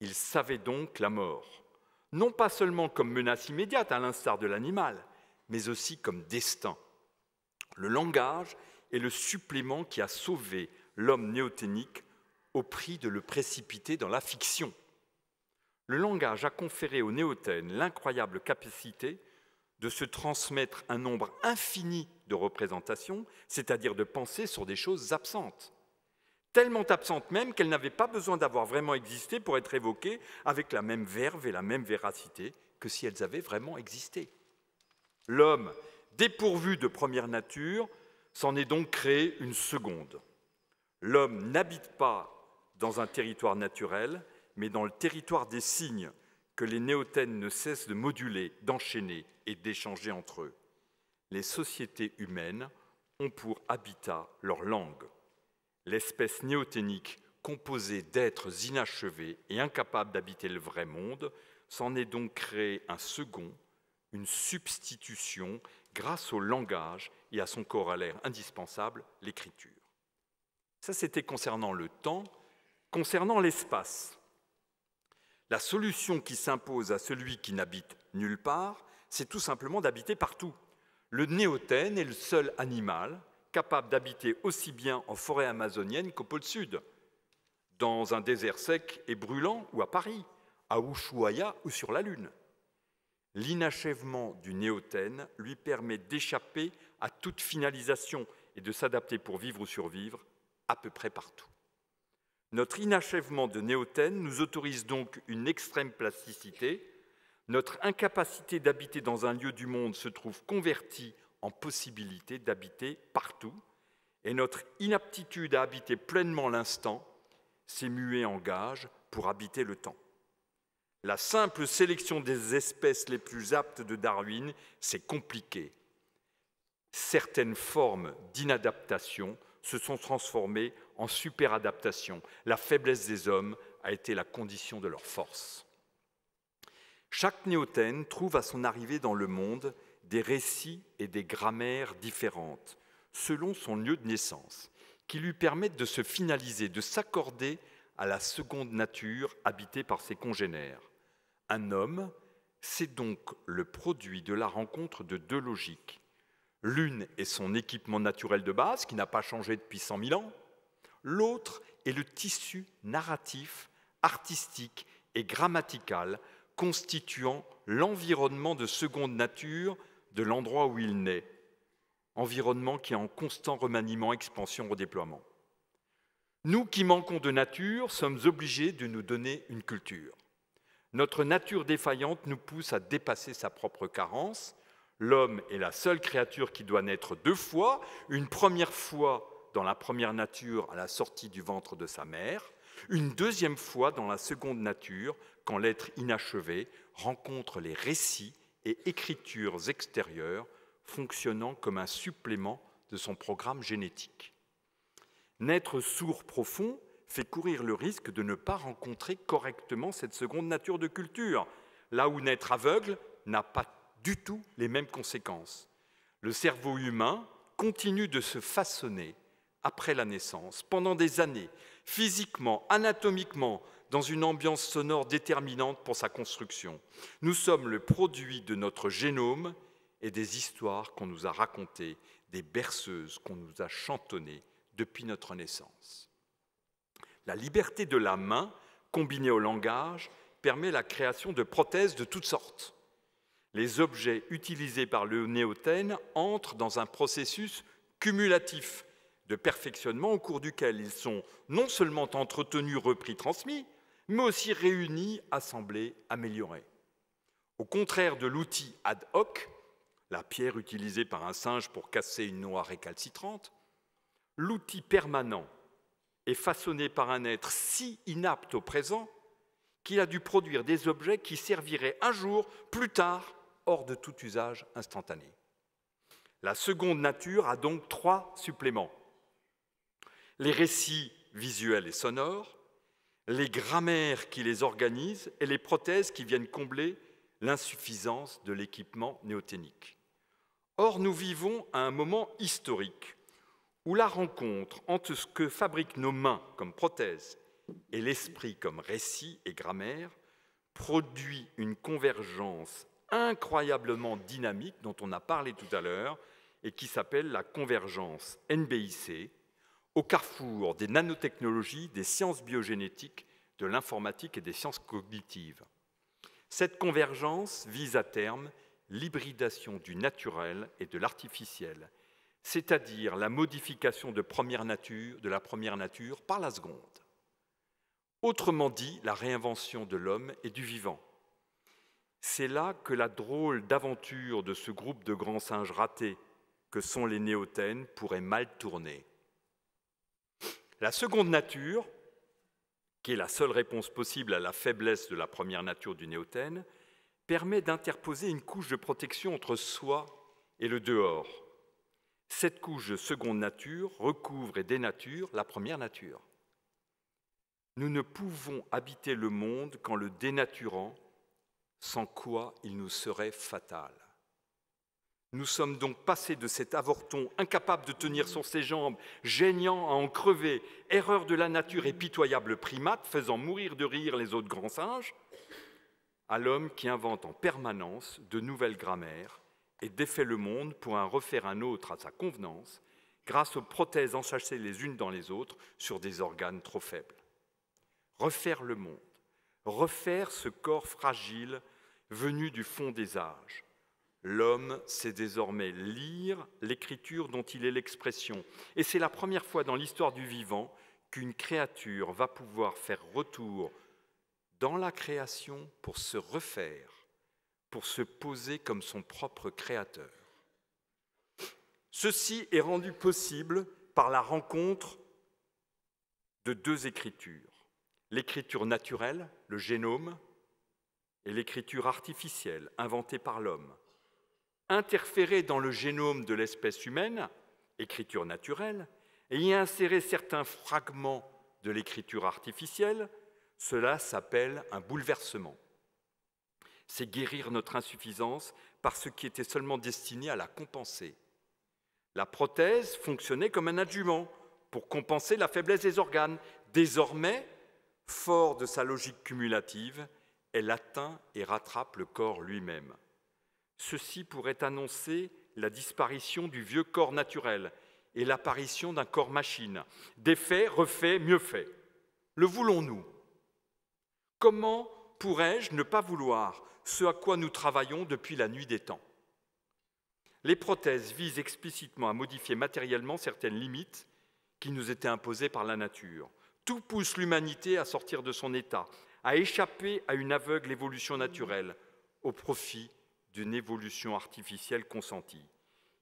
Ils savaient donc la mort, non pas seulement comme menace immédiate à l'instar de l'animal, mais aussi comme destin. Le langage est le supplément qui a sauvé l'homme néothénique au prix de le précipiter dans la fiction. Le langage a conféré aux néothènes l'incroyable capacité de se transmettre un nombre infini de représentations, c'est-à-dire de penser sur des choses absentes, tellement absentes même qu'elles n'avaient pas besoin d'avoir vraiment existé pour être évoquées avec la même verve et la même véracité que si elles avaient vraiment existé. L'homme Dépourvu de première nature, s'en est donc créée une seconde. L'homme n'habite pas dans un territoire naturel, mais dans le territoire des signes que les néothènes ne cessent de moduler, d'enchaîner et d'échanger entre eux. Les sociétés humaines ont pour habitat leur langue. L'espèce néothénique, composée d'êtres inachevés et incapables d'habiter le vrai monde, s'en est donc créé un second, une substitution grâce au langage et à son corollaire indispensable, l'écriture. Ça, c'était concernant le temps. Concernant l'espace, la solution qui s'impose à celui qui n'habite nulle part, c'est tout simplement d'habiter partout. Le néothène est le seul animal capable d'habiter aussi bien en forêt amazonienne qu'au pôle sud, dans un désert sec et brûlant ou à Paris, à Ushuaïa ou sur la Lune. L'inachèvement du néothène lui permet d'échapper à toute finalisation et de s'adapter pour vivre ou survivre à peu près partout. Notre inachèvement de néothène nous autorise donc une extrême plasticité. Notre incapacité d'habiter dans un lieu du monde se trouve convertie en possibilité d'habiter partout. Et notre inaptitude à habiter pleinement l'instant s'est muée en gage pour habiter le temps. La simple sélection des espèces les plus aptes de Darwin, c'est compliqué. Certaines formes d'inadaptation se sont transformées en superadaptation. La faiblesse des hommes a été la condition de leur force. Chaque néothène trouve à son arrivée dans le monde des récits et des grammaires différentes, selon son lieu de naissance, qui lui permettent de se finaliser, de s'accorder à la seconde nature habitée par ses congénères. Un homme, c'est donc le produit de la rencontre de deux logiques. L'une est son équipement naturel de base, qui n'a pas changé depuis 100 000 ans. L'autre est le tissu narratif, artistique et grammatical constituant l'environnement de seconde nature de l'endroit où il naît, environnement qui est en constant remaniement, expansion, redéploiement. Nous qui manquons de nature sommes obligés de nous donner une culture. Notre nature défaillante nous pousse à dépasser sa propre carence. L'homme est la seule créature qui doit naître deux fois, une première fois dans la première nature à la sortie du ventre de sa mère, une deuxième fois dans la seconde nature quand l'être inachevé rencontre les récits et écritures extérieures fonctionnant comme un supplément de son programme génétique. Naître sourd profond fait courir le risque de ne pas rencontrer correctement cette seconde nature de culture, là où naître aveugle n'a pas du tout les mêmes conséquences. Le cerveau humain continue de se façonner après la naissance, pendant des années, physiquement, anatomiquement, dans une ambiance sonore déterminante pour sa construction. Nous sommes le produit de notre génome et des histoires qu'on nous a racontées, des berceuses qu'on nous a chantonnées, depuis notre naissance. La liberté de la main, combinée au langage, permet la création de prothèses de toutes sortes. Les objets utilisés par le néothène entrent dans un processus cumulatif de perfectionnement au cours duquel ils sont non seulement entretenus, repris, transmis, mais aussi réunis, assemblés, améliorés. Au contraire de l'outil ad hoc, la pierre utilisée par un singe pour casser une noix récalcitrante, l'outil permanent est façonné par un être si inapte au présent qu'il a dû produire des objets qui serviraient un jour, plus tard, hors de tout usage instantané. La seconde nature a donc trois suppléments. Les récits visuels et sonores, les grammaires qui les organisent et les prothèses qui viennent combler l'insuffisance de l'équipement néothénique. Or, nous vivons à un moment historique où la rencontre entre ce que fabriquent nos mains comme prothèses et l'esprit comme récit et grammaire produit une convergence incroyablement dynamique dont on a parlé tout à l'heure et qui s'appelle la convergence NBIC au carrefour des nanotechnologies, des sciences biogénétiques, de l'informatique et des sciences cognitives. Cette convergence vise à terme l'hybridation du naturel et de l'artificiel, c'est-à-dire la modification de, première nature, de la première nature par la seconde. Autrement dit, la réinvention de l'homme et du vivant. C'est là que la drôle d'aventure de ce groupe de grands singes ratés que sont les néothènes pourrait mal tourner. La seconde nature, qui est la seule réponse possible à la faiblesse de la première nature du néothène, permet d'interposer une couche de protection entre soi et le dehors. Cette couche de seconde nature recouvre et dénature la première nature. Nous ne pouvons habiter le monde qu'en le dénaturant, sans quoi il nous serait fatal. Nous sommes donc passés de cet avorton incapable de tenir sur ses jambes, gênant à en crever, erreur de la nature et pitoyable primate faisant mourir de rire les autres grands singes, à l'homme qui invente en permanence de nouvelles grammaires et défait le monde pour en refaire un autre à sa convenance, grâce aux prothèses enchassées les unes dans les autres sur des organes trop faibles. Refaire le monde, refaire ce corps fragile venu du fond des âges. L'homme sait désormais lire l'écriture dont il est l'expression, et c'est la première fois dans l'histoire du vivant qu'une créature va pouvoir faire retour dans la création pour se refaire pour se poser comme son propre créateur. Ceci est rendu possible par la rencontre de deux écritures, l'écriture naturelle, le génome, et l'écriture artificielle inventée par l'homme. Interférer dans le génome de l'espèce humaine, écriture naturelle, et y insérer certains fragments de l'écriture artificielle, cela s'appelle un bouleversement c'est guérir notre insuffisance par ce qui était seulement destiné à la compenser. La prothèse fonctionnait comme un adjuvant pour compenser la faiblesse des organes. Désormais, fort de sa logique cumulative, elle atteint et rattrape le corps lui-même. Ceci pourrait annoncer la disparition du vieux corps naturel et l'apparition d'un corps machine, défait, refait, mieux fait. Le voulons-nous Comment pourrais-je ne pas vouloir ce à quoi nous travaillons depuis la nuit des temps. Les prothèses visent explicitement à modifier matériellement certaines limites qui nous étaient imposées par la nature. Tout pousse l'humanité à sortir de son état, à échapper à une aveugle évolution naturelle, au profit d'une évolution artificielle consentie.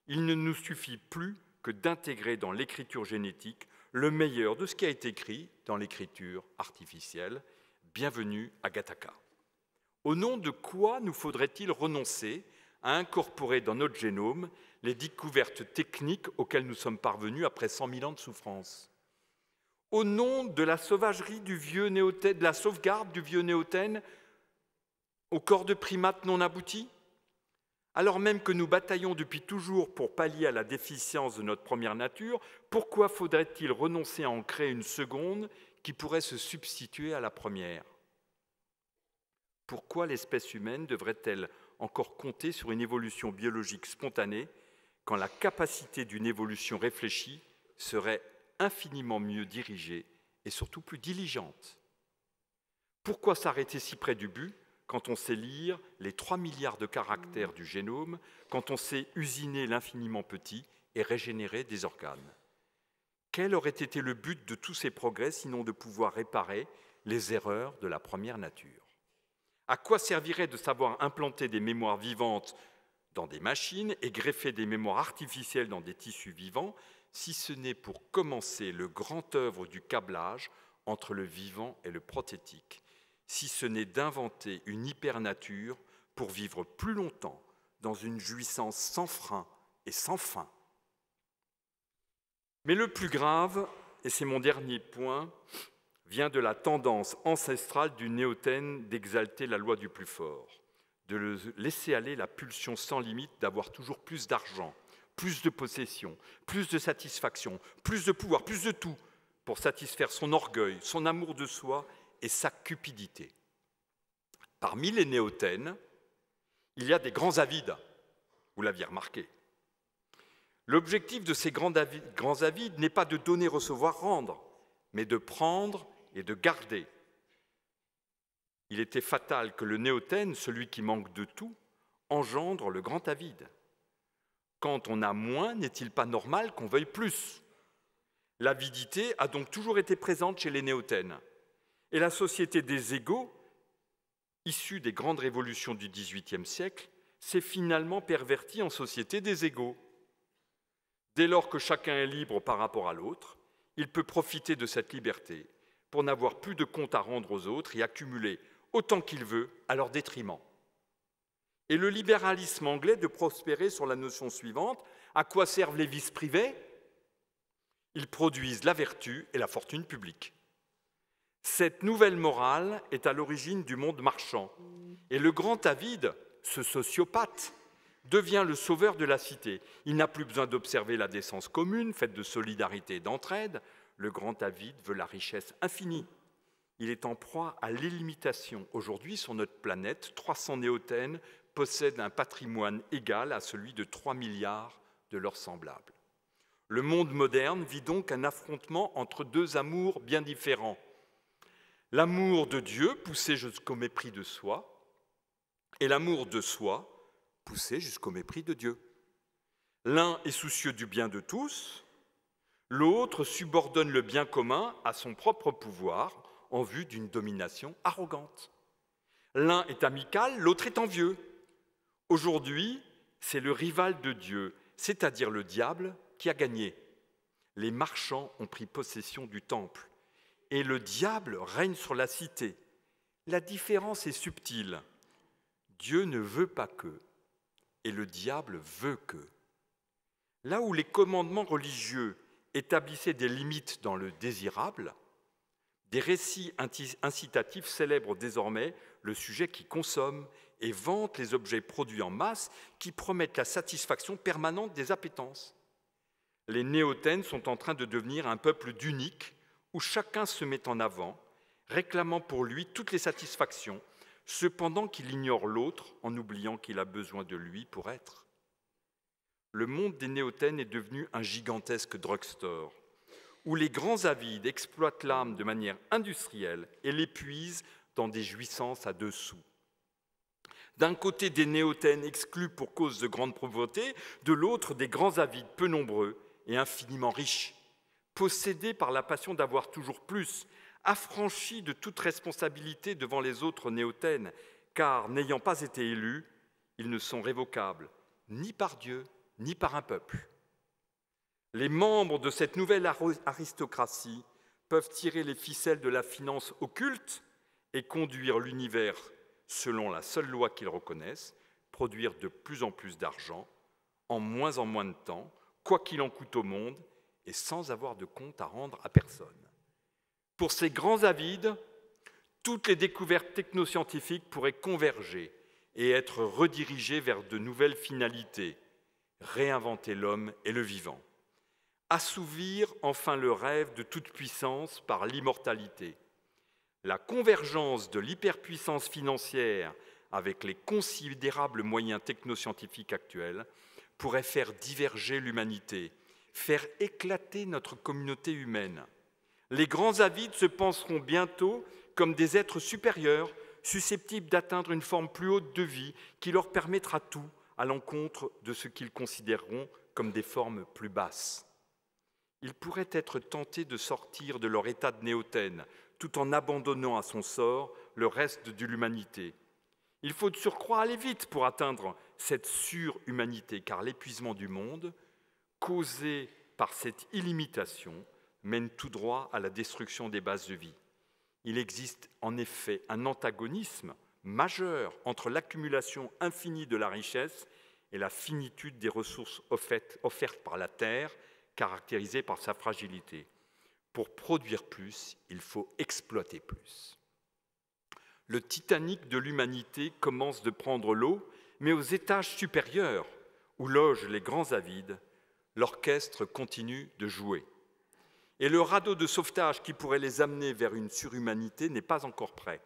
Il ne nous suffit plus que d'intégrer dans l'écriture génétique le meilleur de ce qui a été écrit dans l'écriture artificielle. Bienvenue à Gattaca. Au nom de quoi nous faudrait-il renoncer à incorporer dans notre génome les découvertes techniques auxquelles nous sommes parvenus après 100 000 ans de souffrance Au nom de la sauvagerie du vieux néothène, de la sauvegarde du vieux néothène au corps de primates non abouti alors même que nous bataillons depuis toujours pour pallier à la déficience de notre première nature, pourquoi faudrait-il renoncer à en créer une seconde qui pourrait se substituer à la première pourquoi l'espèce humaine devrait-elle encore compter sur une évolution biologique spontanée quand la capacité d'une évolution réfléchie serait infiniment mieux dirigée et surtout plus diligente Pourquoi s'arrêter si près du but quand on sait lire les 3 milliards de caractères du génome, quand on sait usiner l'infiniment petit et régénérer des organes Quel aurait été le but de tous ces progrès sinon de pouvoir réparer les erreurs de la première nature à quoi servirait de savoir implanter des mémoires vivantes dans des machines et greffer des mémoires artificielles dans des tissus vivants, si ce n'est pour commencer le grand œuvre du câblage entre le vivant et le prothétique, si ce n'est d'inventer une hypernature pour vivre plus longtemps dans une jouissance sans frein et sans fin. Mais le plus grave, et c'est mon dernier point, vient de la tendance ancestrale du néothène d'exalter la loi du plus fort, de laisser aller la pulsion sans limite d'avoir toujours plus d'argent, plus de possession, plus de satisfaction, plus de pouvoir, plus de tout, pour satisfaire son orgueil, son amour de soi et sa cupidité. Parmi les néothènes, il y a des grands avides, vous l'aviez remarqué. L'objectif de ces grands avides, n'est pas de donner, recevoir, rendre, mais de prendre et de garder. Il était fatal que le néothène, celui qui manque de tout, engendre le grand avide. Quand on a moins, n'est-il pas normal qu'on veuille plus L'avidité a donc toujours été présente chez les néothènes. Et la société des égaux, issue des grandes révolutions du XVIIIe siècle, s'est finalement pervertie en société des égaux. Dès lors que chacun est libre par rapport à l'autre, il peut profiter de cette liberté pour n'avoir plus de compte à rendre aux autres et accumuler autant qu'il veut à leur détriment. Et le libéralisme anglais de prospérer sur la notion suivante, à quoi servent les vices privés Ils produisent la vertu et la fortune publique. Cette nouvelle morale est à l'origine du monde marchand, et le grand avide, ce sociopathe, devient le sauveur de la cité. Il n'a plus besoin d'observer la décence commune, faite de solidarité et d'entraide, le grand David veut la richesse infinie. Il est en proie à l'illimitation. Aujourd'hui, sur notre planète, 300 néothènes possèdent un patrimoine égal à celui de 3 milliards de leurs semblables. Le monde moderne vit donc un affrontement entre deux amours bien différents. L'amour de Dieu poussé jusqu'au mépris de soi et l'amour de soi poussé jusqu'au mépris de Dieu. L'un est soucieux du bien de tous, L'autre subordonne le bien commun à son propre pouvoir en vue d'une domination arrogante. L'un est amical, l'autre est envieux. Aujourd'hui, c'est le rival de Dieu, c'est-à-dire le diable, qui a gagné. Les marchands ont pris possession du temple et le diable règne sur la cité. La différence est subtile. Dieu ne veut pas que et le diable veut que. Là où les commandements religieux établissait des limites dans le désirable, des récits incitatifs célèbrent désormais le sujet qui consomme et vantent les objets produits en masse qui promettent la satisfaction permanente des appétences. Les néothènes sont en train de devenir un peuple d'unique où chacun se met en avant, réclamant pour lui toutes les satisfactions, cependant qu'il ignore l'autre en oubliant qu'il a besoin de lui pour être le monde des néothènes est devenu un gigantesque drugstore, où les grands avides exploitent l'âme de manière industrielle et l'épuisent dans des jouissances à deux sous. D'un côté, des néothènes exclus pour cause de grande pauvreté, de l'autre, des grands avides peu nombreux et infiniment riches, possédés par la passion d'avoir toujours plus, affranchis de toute responsabilité devant les autres néothènes, car n'ayant pas été élus, ils ne sont révocables ni par Dieu, ni par un peuple. Les membres de cette nouvelle aristocratie peuvent tirer les ficelles de la finance occulte et conduire l'univers selon la seule loi qu'ils reconnaissent, produire de plus en plus d'argent, en moins en moins de temps, quoi qu'il en coûte au monde, et sans avoir de compte à rendre à personne. Pour ces grands avides, toutes les découvertes technoscientifiques pourraient converger et être redirigées vers de nouvelles finalités, réinventer l'homme et le vivant, assouvir enfin le rêve de toute puissance par l'immortalité. La convergence de l'hyperpuissance financière avec les considérables moyens technoscientifiques actuels pourrait faire diverger l'humanité, faire éclater notre communauté humaine. Les grands avides se penseront bientôt comme des êtres supérieurs, susceptibles d'atteindre une forme plus haute de vie qui leur permettra tout, à l'encontre de ce qu'ils considéreront comme des formes plus basses. Ils pourraient être tentés de sortir de leur état de néothène, tout en abandonnant à son sort le reste de l'humanité. Il faut de surcroît aller vite pour atteindre cette surhumanité, car l'épuisement du monde, causé par cette illimitation, mène tout droit à la destruction des bases de vie. Il existe en effet un antagonisme majeur entre l'accumulation infinie de la richesse et la finitude des ressources offertes par la terre, caractérisée par sa fragilité. Pour produire plus, il faut exploiter plus. Le Titanic de l'humanité commence de prendre l'eau, mais aux étages supérieurs, où logent les grands avides, l'orchestre continue de jouer. Et le radeau de sauvetage qui pourrait les amener vers une surhumanité n'est pas encore prêt.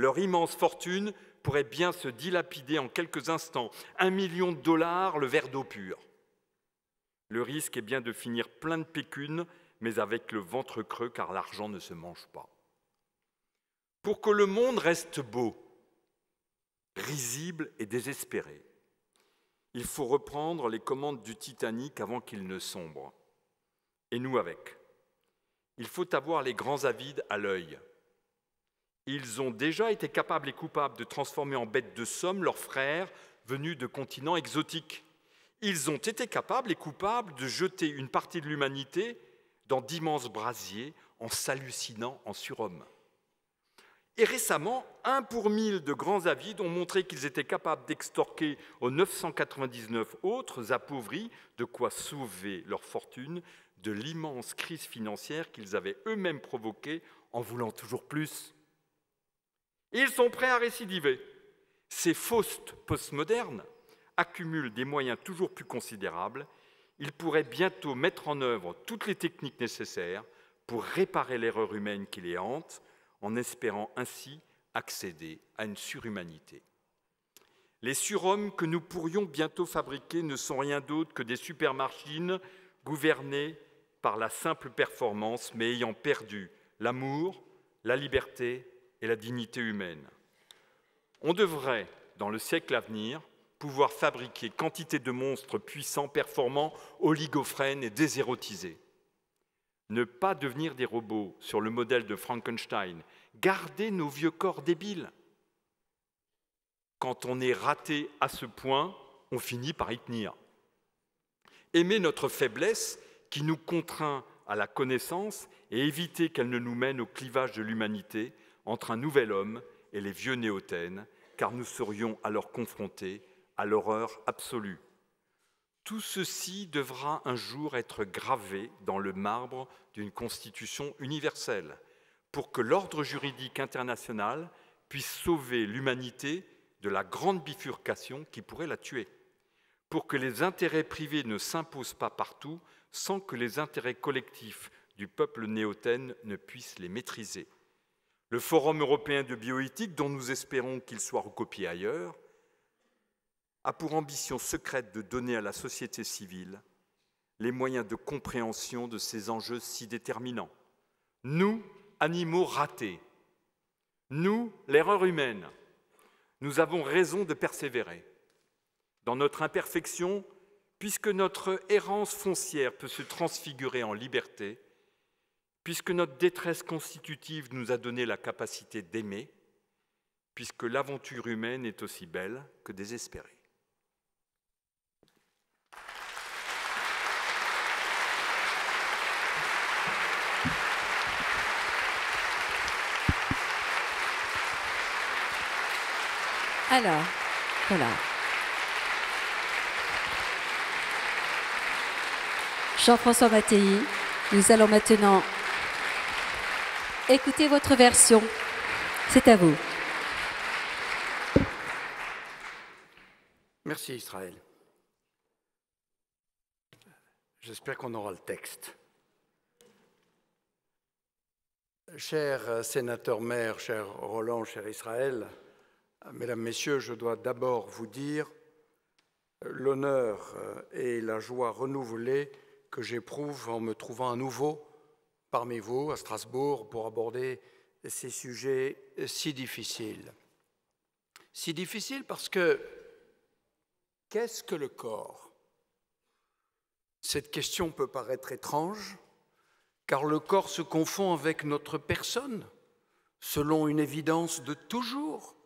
Leur immense fortune pourrait bien se dilapider en quelques instants. Un million de dollars, le verre d'eau pure. Le risque est bien de finir plein de pécunes, mais avec le ventre creux, car l'argent ne se mange pas. Pour que le monde reste beau, risible et désespéré, il faut reprendre les commandes du Titanic avant qu'il ne sombre. Et nous avec. Il faut avoir les grands avides à l'œil ils ont déjà été capables et coupables de transformer en bêtes de somme leurs frères venus de continents exotiques. Ils ont été capables et coupables de jeter une partie de l'humanité dans d'immenses brasiers en s'hallucinant en surhomme. Et récemment, un pour mille de grands avides ont montré qu'ils étaient capables d'extorquer aux 999 autres appauvris de quoi sauver leur fortune de l'immense crise financière qu'ils avaient eux-mêmes provoquée en voulant toujours plus. Ils sont prêts à récidiver. Ces faustes postmodernes accumulent des moyens toujours plus considérables. Ils pourraient bientôt mettre en œuvre toutes les techniques nécessaires pour réparer l'erreur humaine qui les hante, en espérant ainsi accéder à une surhumanité. Les surhommes que nous pourrions bientôt fabriquer ne sont rien d'autre que des supermachines gouvernées par la simple performance, mais ayant perdu l'amour, la liberté et la dignité humaine. On devrait, dans le siècle à venir, pouvoir fabriquer quantité de monstres puissants, performants, oligophrènes et désérotisés. Ne pas devenir des robots sur le modèle de Frankenstein, garder nos vieux corps débiles. Quand on est raté à ce point, on finit par y tenir. Aimer notre faiblesse qui nous contraint à la connaissance et éviter qu'elle ne nous mène au clivage de l'humanité entre un nouvel homme et les vieux néothènes, car nous serions alors confrontés à l'horreur absolue. Tout ceci devra un jour être gravé dans le marbre d'une constitution universelle, pour que l'ordre juridique international puisse sauver l'humanité de la grande bifurcation qui pourrait la tuer, pour que les intérêts privés ne s'imposent pas partout sans que les intérêts collectifs du peuple néothène ne puissent les maîtriser. Le Forum européen de bioéthique, dont nous espérons qu'il soit recopié ailleurs, a pour ambition secrète de donner à la société civile les moyens de compréhension de ces enjeux si déterminants. Nous, animaux ratés, nous, l'erreur humaine, nous avons raison de persévérer dans notre imperfection, puisque notre errance foncière peut se transfigurer en liberté puisque notre détresse constitutive nous a donné la capacité d'aimer, puisque l'aventure humaine est aussi belle que désespérée. Alors, voilà. Jean-François Mattei, nous allons maintenant écoutez votre version. C'est à vous. Merci Israël. J'espère qu'on aura le texte. Cher euh, sénateur maire, cher Roland, cher Israël, euh, mesdames, messieurs, je dois d'abord vous dire euh, l'honneur et la joie renouvelée que j'éprouve en me trouvant à nouveau parmi vous à Strasbourg pour aborder ces sujets euh, si difficiles. Si difficiles parce que qu'est-ce que le corps Cette question peut paraître étrange, car le corps se confond avec notre personne, selon une évidence de toujours,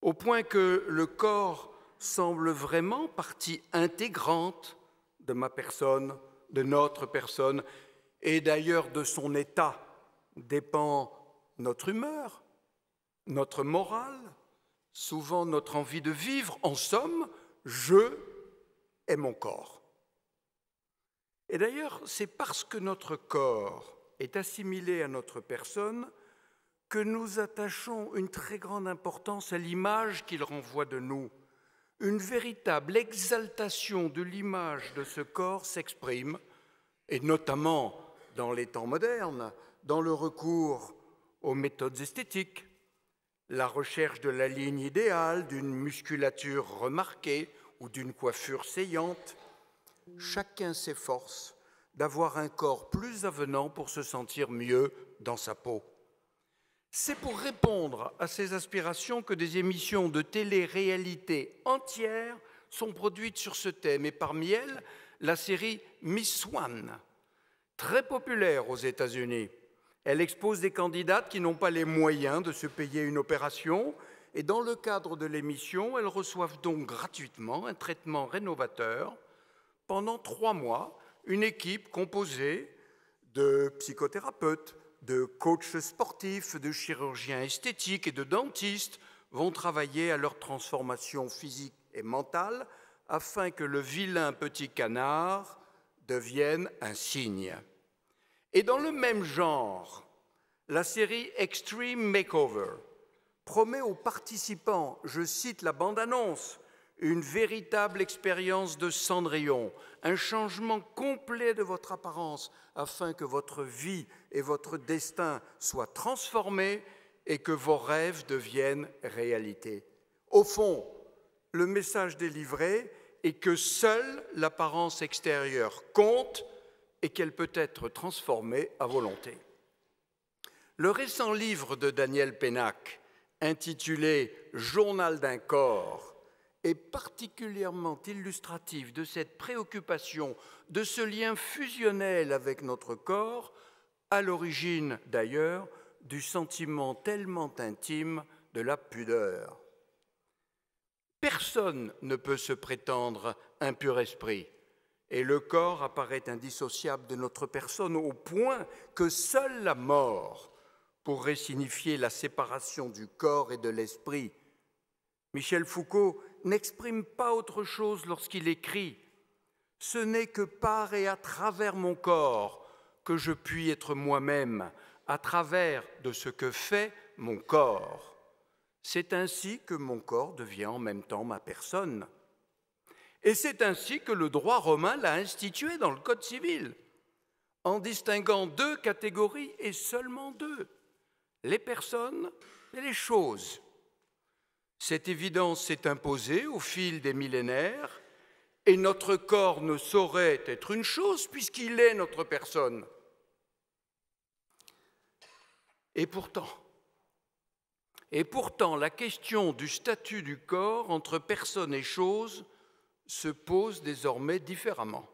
au point que le corps semble vraiment partie intégrante de ma personne, de notre personne, et d'ailleurs de son état dépend notre humeur, notre morale, souvent notre envie de vivre. En somme, je et mon corps. Et d'ailleurs, c'est parce que notre corps est assimilé à notre personne que nous attachons une très grande importance à l'image qu'il renvoie de nous. Une véritable exaltation de l'image de ce corps s'exprime, et notamment dans les temps modernes, dans le recours aux méthodes esthétiques, la recherche de la ligne idéale, d'une musculature remarquée ou d'une coiffure saillante. Chacun s'efforce d'avoir un corps plus avenant pour se sentir mieux dans sa peau. C'est pour répondre à ces aspirations que des émissions de télé-réalité entières sont produites sur ce thème, et parmi elles, la série Miss One » très populaire aux États-Unis. Elle expose des candidates qui n'ont pas les moyens de se payer une opération et dans le cadre de l'émission, elles reçoivent donc gratuitement un traitement rénovateur. Pendant trois mois, une équipe composée de psychothérapeutes, de coachs sportifs, de chirurgiens esthétiques et de dentistes vont travailler à leur transformation physique et mentale afin que le vilain petit canard deviennent un signe. Et dans le même genre, la série Extreme Makeover promet aux participants, je cite la bande-annonce, une véritable expérience de Cendrillon, un changement complet de votre apparence afin que votre vie et votre destin soient transformés et que vos rêves deviennent réalité. Au fond, le message délivré et que seule l'apparence extérieure compte et qu'elle peut être transformée à volonté. Le récent livre de Daniel Pénac, intitulé Journal d'un corps, est particulièrement illustratif de cette préoccupation, de ce lien fusionnel avec notre corps, à l'origine d'ailleurs du sentiment tellement intime de la pudeur. Personne ne peut se prétendre un pur esprit. Et le corps apparaît indissociable de notre personne au point que seule la mort pourrait signifier la séparation du corps et de l'esprit. Michel Foucault n'exprime pas autre chose lorsqu'il écrit Ce n'est que par et à travers mon corps que je puis être moi-même, à travers de ce que fait mon corps. C'est ainsi que mon corps devient en même temps ma personne. Et c'est ainsi que le droit romain l'a institué dans le Code civil, en distinguant deux catégories et seulement deux, les personnes et les choses. Cette évidence s'est imposée au fil des millénaires et notre corps ne saurait être une chose puisqu'il est notre personne. Et pourtant, et pourtant, la question du statut du corps entre personne et chose se pose désormais différemment.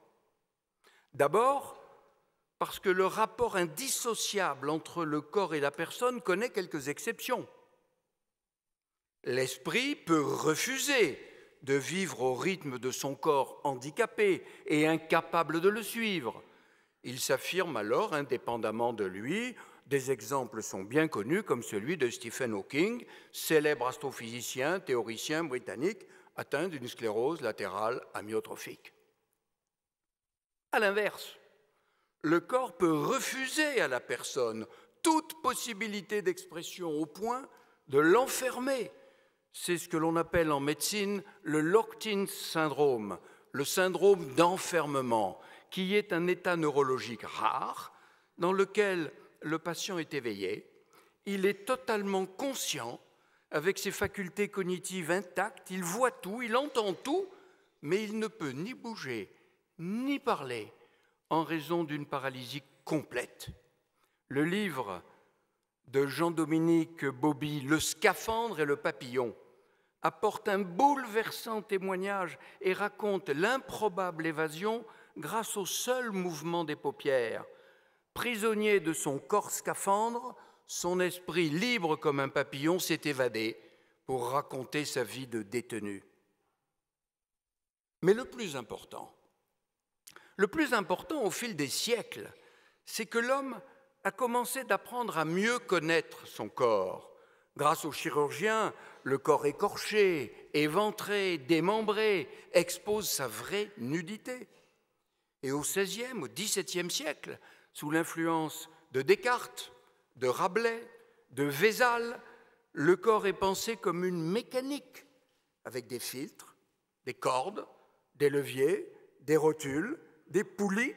D'abord, parce que le rapport indissociable entre le corps et la personne connaît quelques exceptions. L'esprit peut refuser de vivre au rythme de son corps handicapé et incapable de le suivre. Il s'affirme alors indépendamment de lui, des exemples sont bien connus, comme celui de Stephen Hawking, célèbre astrophysicien, théoricien britannique, atteint d'une sclérose latérale amyotrophique. À l'inverse, le corps peut refuser à la personne toute possibilité d'expression au point de l'enfermer. C'est ce que l'on appelle en médecine le locked-in syndrome, le syndrome d'enfermement, qui est un état neurologique rare dans lequel le patient est éveillé, il est totalement conscient, avec ses facultés cognitives intactes, il voit tout, il entend tout, mais il ne peut ni bouger, ni parler, en raison d'une paralysie complète. Le livre de Jean-Dominique Bobby, Le scaphandre et le papillon, apporte un bouleversant témoignage et raconte l'improbable évasion grâce au seul mouvement des paupières. Prisonnier de son corps scaphandre, son esprit libre comme un papillon s'est évadé pour raconter sa vie de détenu. Mais le plus important, le plus important au fil des siècles, c'est que l'homme a commencé d'apprendre à mieux connaître son corps. Grâce aux chirurgiens, le corps écorché, éventré, démembré expose sa vraie nudité. Et au XVIe, au XVIIe siècle, sous l'influence de Descartes, de Rabelais, de Vézal, le corps est pensé comme une mécanique, avec des filtres, des cordes, des leviers, des rotules, des poulies.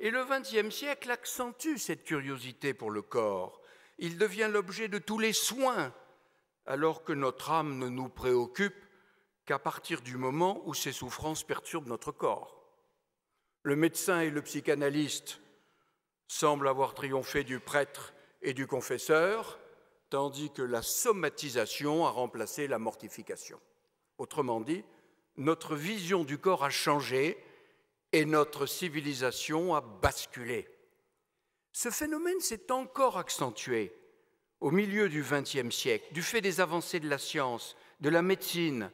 Et le XXe siècle accentue cette curiosité pour le corps. Il devient l'objet de tous les soins, alors que notre âme ne nous préoccupe qu'à partir du moment où ses souffrances perturbent notre corps. Le médecin et le psychanalyste semblent avoir triomphé du prêtre et du confesseur, tandis que la somatisation a remplacé la mortification. Autrement dit, notre vision du corps a changé et notre civilisation a basculé. Ce phénomène s'est encore accentué au milieu du XXe siècle, du fait des avancées de la science, de la médecine,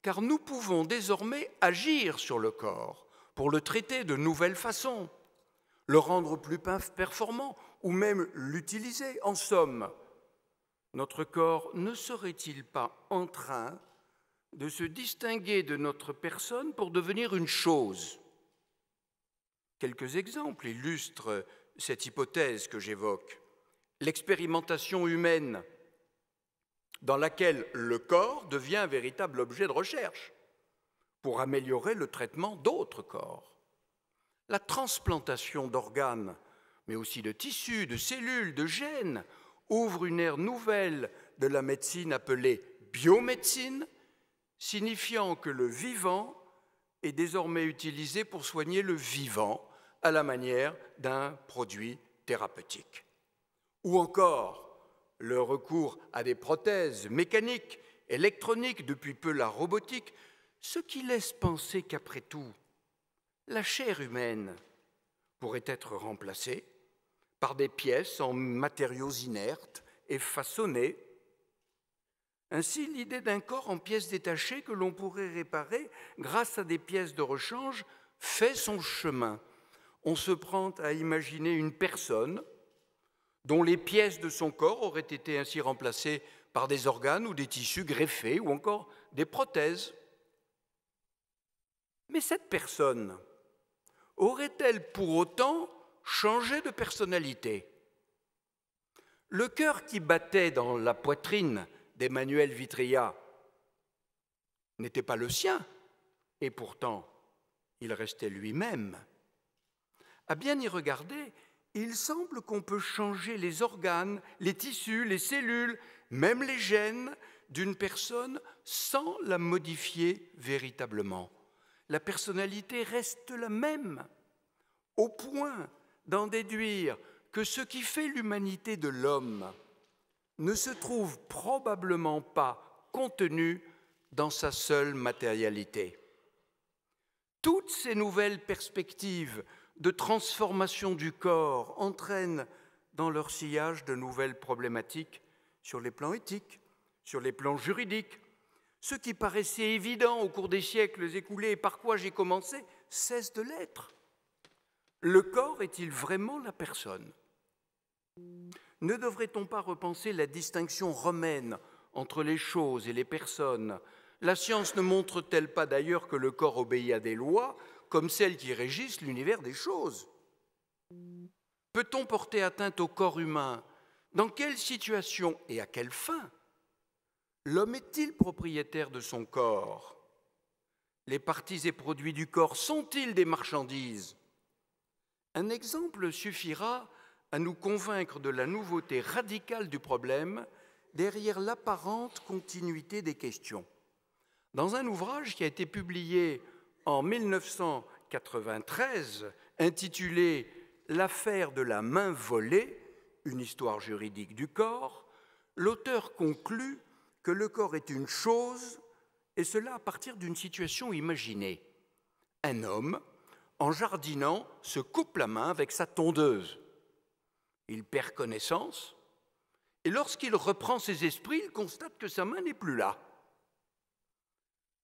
car nous pouvons désormais agir sur le corps pour le traiter de nouvelles façons, le rendre plus performant ou même l'utiliser. En somme, notre corps ne serait-il pas en train de se distinguer de notre personne pour devenir une chose Quelques exemples illustrent cette hypothèse que j'évoque. L'expérimentation humaine, dans laquelle le corps devient un véritable objet de recherche pour améliorer le traitement d'autres corps. La transplantation d'organes, mais aussi de tissus, de cellules, de gènes, ouvre une ère nouvelle de la médecine appelée biomédecine, signifiant que le vivant est désormais utilisé pour soigner le vivant à la manière d'un produit thérapeutique. Ou encore, le recours à des prothèses mécaniques, électroniques, depuis peu la robotique, ce qui laisse penser qu'après tout, la chair humaine pourrait être remplacée par des pièces en matériaux inertes et façonnées. Ainsi, l'idée d'un corps en pièces détachées que l'on pourrait réparer grâce à des pièces de rechange fait son chemin. On se prend à imaginer une personne dont les pièces de son corps auraient été ainsi remplacées par des organes ou des tissus greffés ou encore des prothèses. Mais cette personne aurait-elle pour autant changé de personnalité Le cœur qui battait dans la poitrine d'Emmanuel Vitria n'était pas le sien, et pourtant il restait lui-même. À bien y regarder, il semble qu'on peut changer les organes, les tissus, les cellules, même les gènes d'une personne sans la modifier véritablement la personnalité reste la même, au point d'en déduire que ce qui fait l'humanité de l'homme ne se trouve probablement pas contenu dans sa seule matérialité. Toutes ces nouvelles perspectives de transformation du corps entraînent dans leur sillage de nouvelles problématiques sur les plans éthiques, sur les plans juridiques, ce qui paraissait évident au cours des siècles écoulés et par quoi j'ai commencé cesse de l'être. Le corps est-il vraiment la personne Ne devrait-on pas repenser la distinction romaine entre les choses et les personnes La science ne montre-t-elle pas d'ailleurs que le corps obéit à des lois comme celles qui régissent l'univers des choses Peut-on porter atteinte au corps humain Dans quelle situation et à quelle fin L'homme est-il propriétaire de son corps Les parties et produits du corps sont-ils des marchandises Un exemple suffira à nous convaincre de la nouveauté radicale du problème derrière l'apparente continuité des questions. Dans un ouvrage qui a été publié en 1993, intitulé L'affaire de la main volée, une histoire juridique du corps, l'auteur conclut que le corps est une chose, et cela à partir d'une situation imaginée. Un homme, en jardinant, se coupe la main avec sa tondeuse. Il perd connaissance, et lorsqu'il reprend ses esprits, il constate que sa main n'est plus là.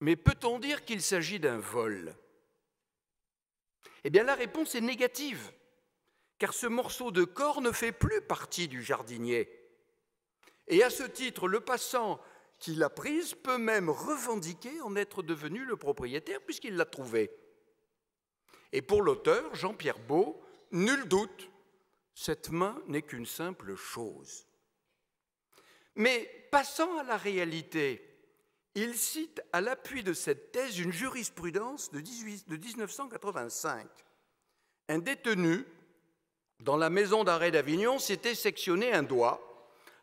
Mais peut-on dire qu'il s'agit d'un vol Eh bien la réponse est négative, car ce morceau de corps ne fait plus partie du jardinier. Et à ce titre, le passant qui l'a prise peut même revendiquer en être devenu le propriétaire puisqu'il l'a trouvé Et pour l'auteur, Jean-Pierre Beau, nul doute, cette main n'est qu'une simple chose. Mais passant à la réalité, il cite à l'appui de cette thèse une jurisprudence de, de 1985. Un détenu, dans la maison d'arrêt d'Avignon, s'était sectionné un doigt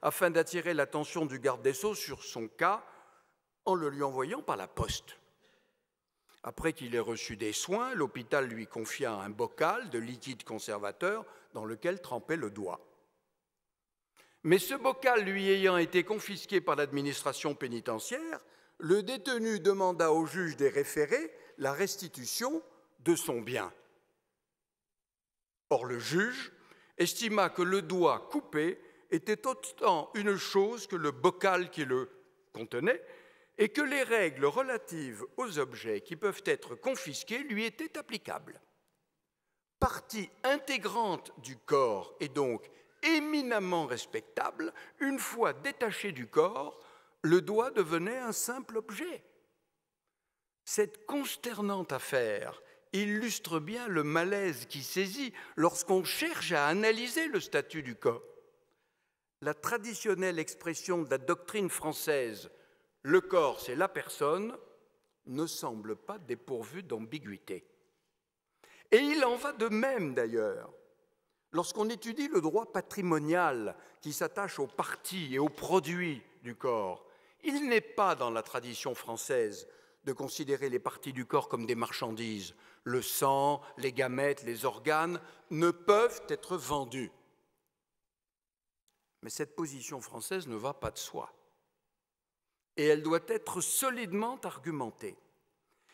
afin d'attirer l'attention du garde des Sceaux sur son cas en le lui envoyant par la poste. Après qu'il ait reçu des soins, l'hôpital lui confia un bocal de liquide conservateur dans lequel trempait le doigt. Mais ce bocal lui ayant été confisqué par l'administration pénitentiaire, le détenu demanda au juge des référés la restitution de son bien. Or le juge estima que le doigt coupé était autant une chose que le bocal qui le contenait, et que les règles relatives aux objets qui peuvent être confisqués lui étaient applicables. Partie intégrante du corps et donc éminemment respectable, une fois détaché du corps, le doigt devenait un simple objet. Cette consternante affaire illustre bien le malaise qui saisit lorsqu'on cherche à analyser le statut du corps la traditionnelle expression de la doctrine française le corps, c'est la personne ne semble pas dépourvue d'ambiguïté. Et il en va de même d'ailleurs lorsqu'on étudie le droit patrimonial qui s'attache aux parties et aux produits du corps. Il n'est pas dans la tradition française de considérer les parties du corps comme des marchandises. Le sang, les gamètes, les organes ne peuvent être vendus. Mais cette position française ne va pas de soi. Et elle doit être solidement argumentée.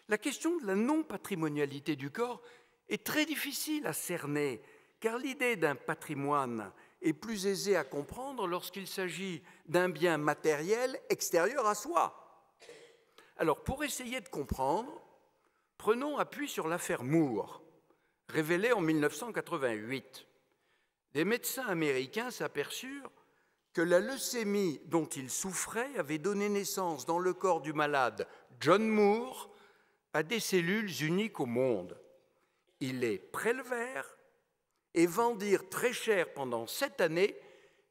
La question de la non-patrimonialité du corps est très difficile à cerner, car l'idée d'un patrimoine est plus aisée à comprendre lorsqu'il s'agit d'un bien matériel extérieur à soi. Alors, pour essayer de comprendre, prenons appui sur l'affaire Moore, révélée en 1988 des médecins américains s'aperçurent que la leucémie dont il souffrait avait donné naissance dans le corps du malade John Moore à des cellules uniques au monde. Ils les prélevèrent et vendirent très cher pendant sept années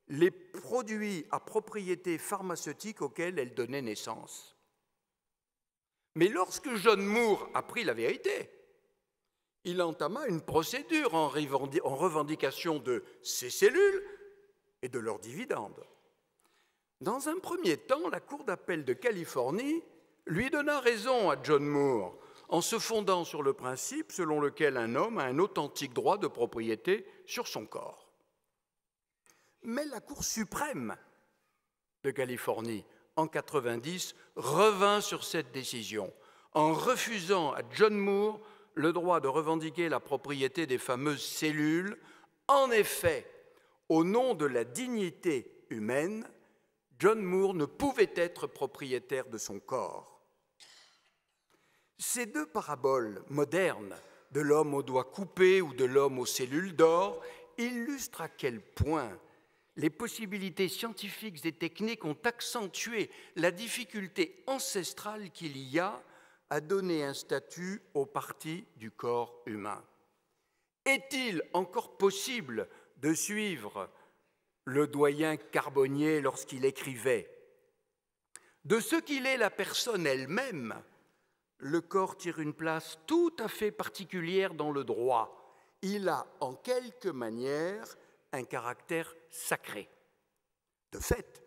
les produits à propriété pharmaceutique auxquels elles donnaient naissance. Mais lorsque John Moore apprit la vérité, il entama une procédure en revendication de ses cellules et de leurs dividendes. Dans un premier temps, la Cour d'appel de Californie lui donna raison à John Moore en se fondant sur le principe selon lequel un homme a un authentique droit de propriété sur son corps. Mais la Cour suprême de Californie, en 90, revint sur cette décision en refusant à John Moore le droit de revendiquer la propriété des fameuses cellules. En effet, au nom de la dignité humaine, John Moore ne pouvait être propriétaire de son corps. Ces deux paraboles modernes, de l'homme aux doigts coupés ou de l'homme aux cellules d'or, illustrent à quel point les possibilités scientifiques et techniques ont accentué la difficulté ancestrale qu'il y a a donné un statut aux parties du corps humain. Est-il encore possible de suivre le doyen Carbonnier lorsqu'il écrivait De ce qu'il est la personne elle-même, le corps tire une place tout à fait particulière dans le droit. Il a en quelque manière un caractère sacré. De fait,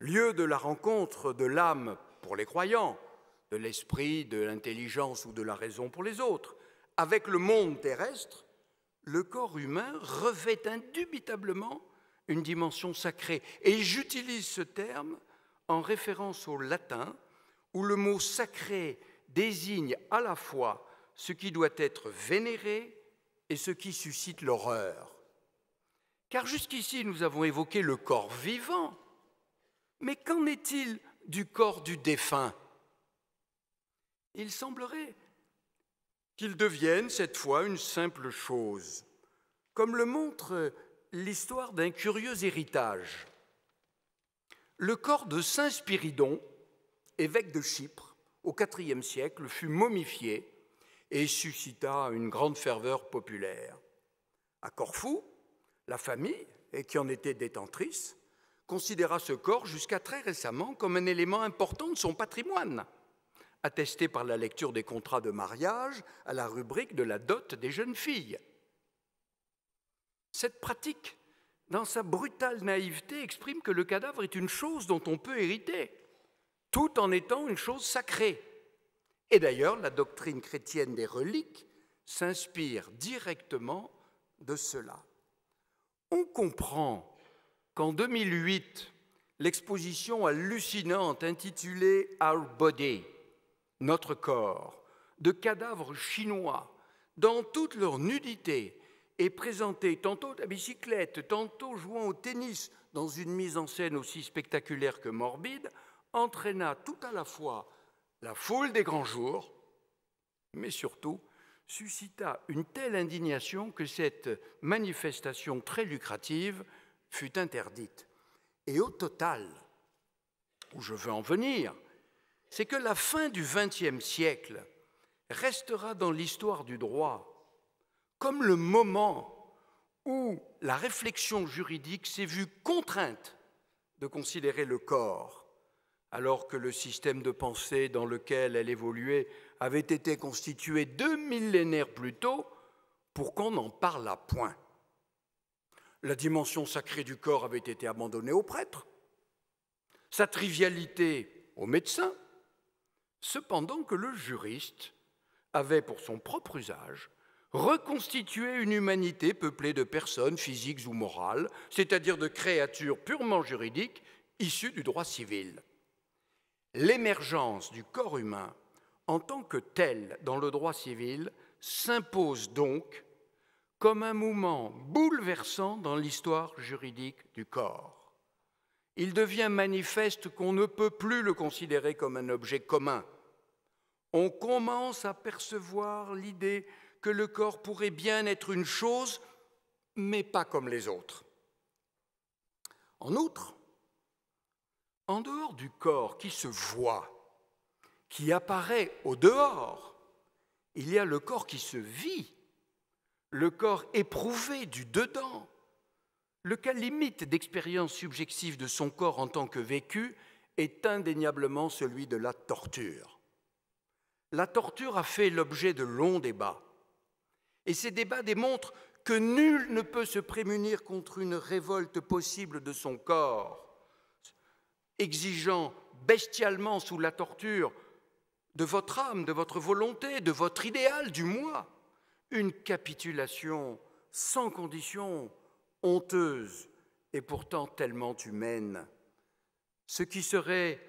lieu de la rencontre de l'âme pour les croyants, de l'esprit, de l'intelligence ou de la raison pour les autres. Avec le monde terrestre, le corps humain revêt indubitablement une dimension sacrée. Et j'utilise ce terme en référence au latin, où le mot sacré désigne à la fois ce qui doit être vénéré et ce qui suscite l'horreur. Car jusqu'ici, nous avons évoqué le corps vivant, mais qu'en est-il du corps du défunt il semblerait qu'il devienne cette fois une simple chose, comme le montre l'histoire d'un curieux héritage. Le corps de Saint Spiridon, évêque de Chypre, au IVe siècle, fut momifié et suscita une grande ferveur populaire. À Corfou, la famille, et qui en était détentrice, considéra ce corps jusqu'à très récemment comme un élément important de son patrimoine attesté par la lecture des contrats de mariage à la rubrique de la dot des jeunes filles. Cette pratique, dans sa brutale naïveté, exprime que le cadavre est une chose dont on peut hériter, tout en étant une chose sacrée. Et d'ailleurs, la doctrine chrétienne des reliques s'inspire directement de cela. On comprend qu'en 2008, l'exposition hallucinante intitulée Our Body, notre corps, de cadavres chinois, dans toute leur nudité, est présenté tantôt à bicyclette, tantôt jouant au tennis, dans une mise en scène aussi spectaculaire que morbide, entraîna tout à la fois la foule des grands jours, mais surtout suscita une telle indignation que cette manifestation très lucrative fut interdite. Et au total, où je veux en venir, c'est que la fin du XXe siècle restera dans l'histoire du droit comme le moment où la réflexion juridique s'est vue contrainte de considérer le corps, alors que le système de pensée dans lequel elle évoluait avait été constitué deux millénaires plus tôt pour qu'on n'en parle à point. La dimension sacrée du corps avait été abandonnée aux prêtres, sa trivialité aux médecins, cependant que le juriste avait, pour son propre usage, reconstitué une humanité peuplée de personnes physiques ou morales, c'est-à-dire de créatures purement juridiques issues du droit civil. L'émergence du corps humain en tant que tel dans le droit civil s'impose donc comme un mouvement bouleversant dans l'histoire juridique du corps il devient manifeste qu'on ne peut plus le considérer comme un objet commun. On commence à percevoir l'idée que le corps pourrait bien être une chose, mais pas comme les autres. En outre, en dehors du corps qui se voit, qui apparaît au dehors, il y a le corps qui se vit, le corps éprouvé du dedans, le cas limite d'expérience subjective de son corps en tant que vécu est indéniablement celui de la torture. La torture a fait l'objet de longs débats. Et ces débats démontrent que nul ne peut se prémunir contre une révolte possible de son corps, exigeant bestialement sous la torture de votre âme, de votre volonté, de votre idéal du moi, une capitulation sans condition honteuse et pourtant tellement humaine. Ce qui serait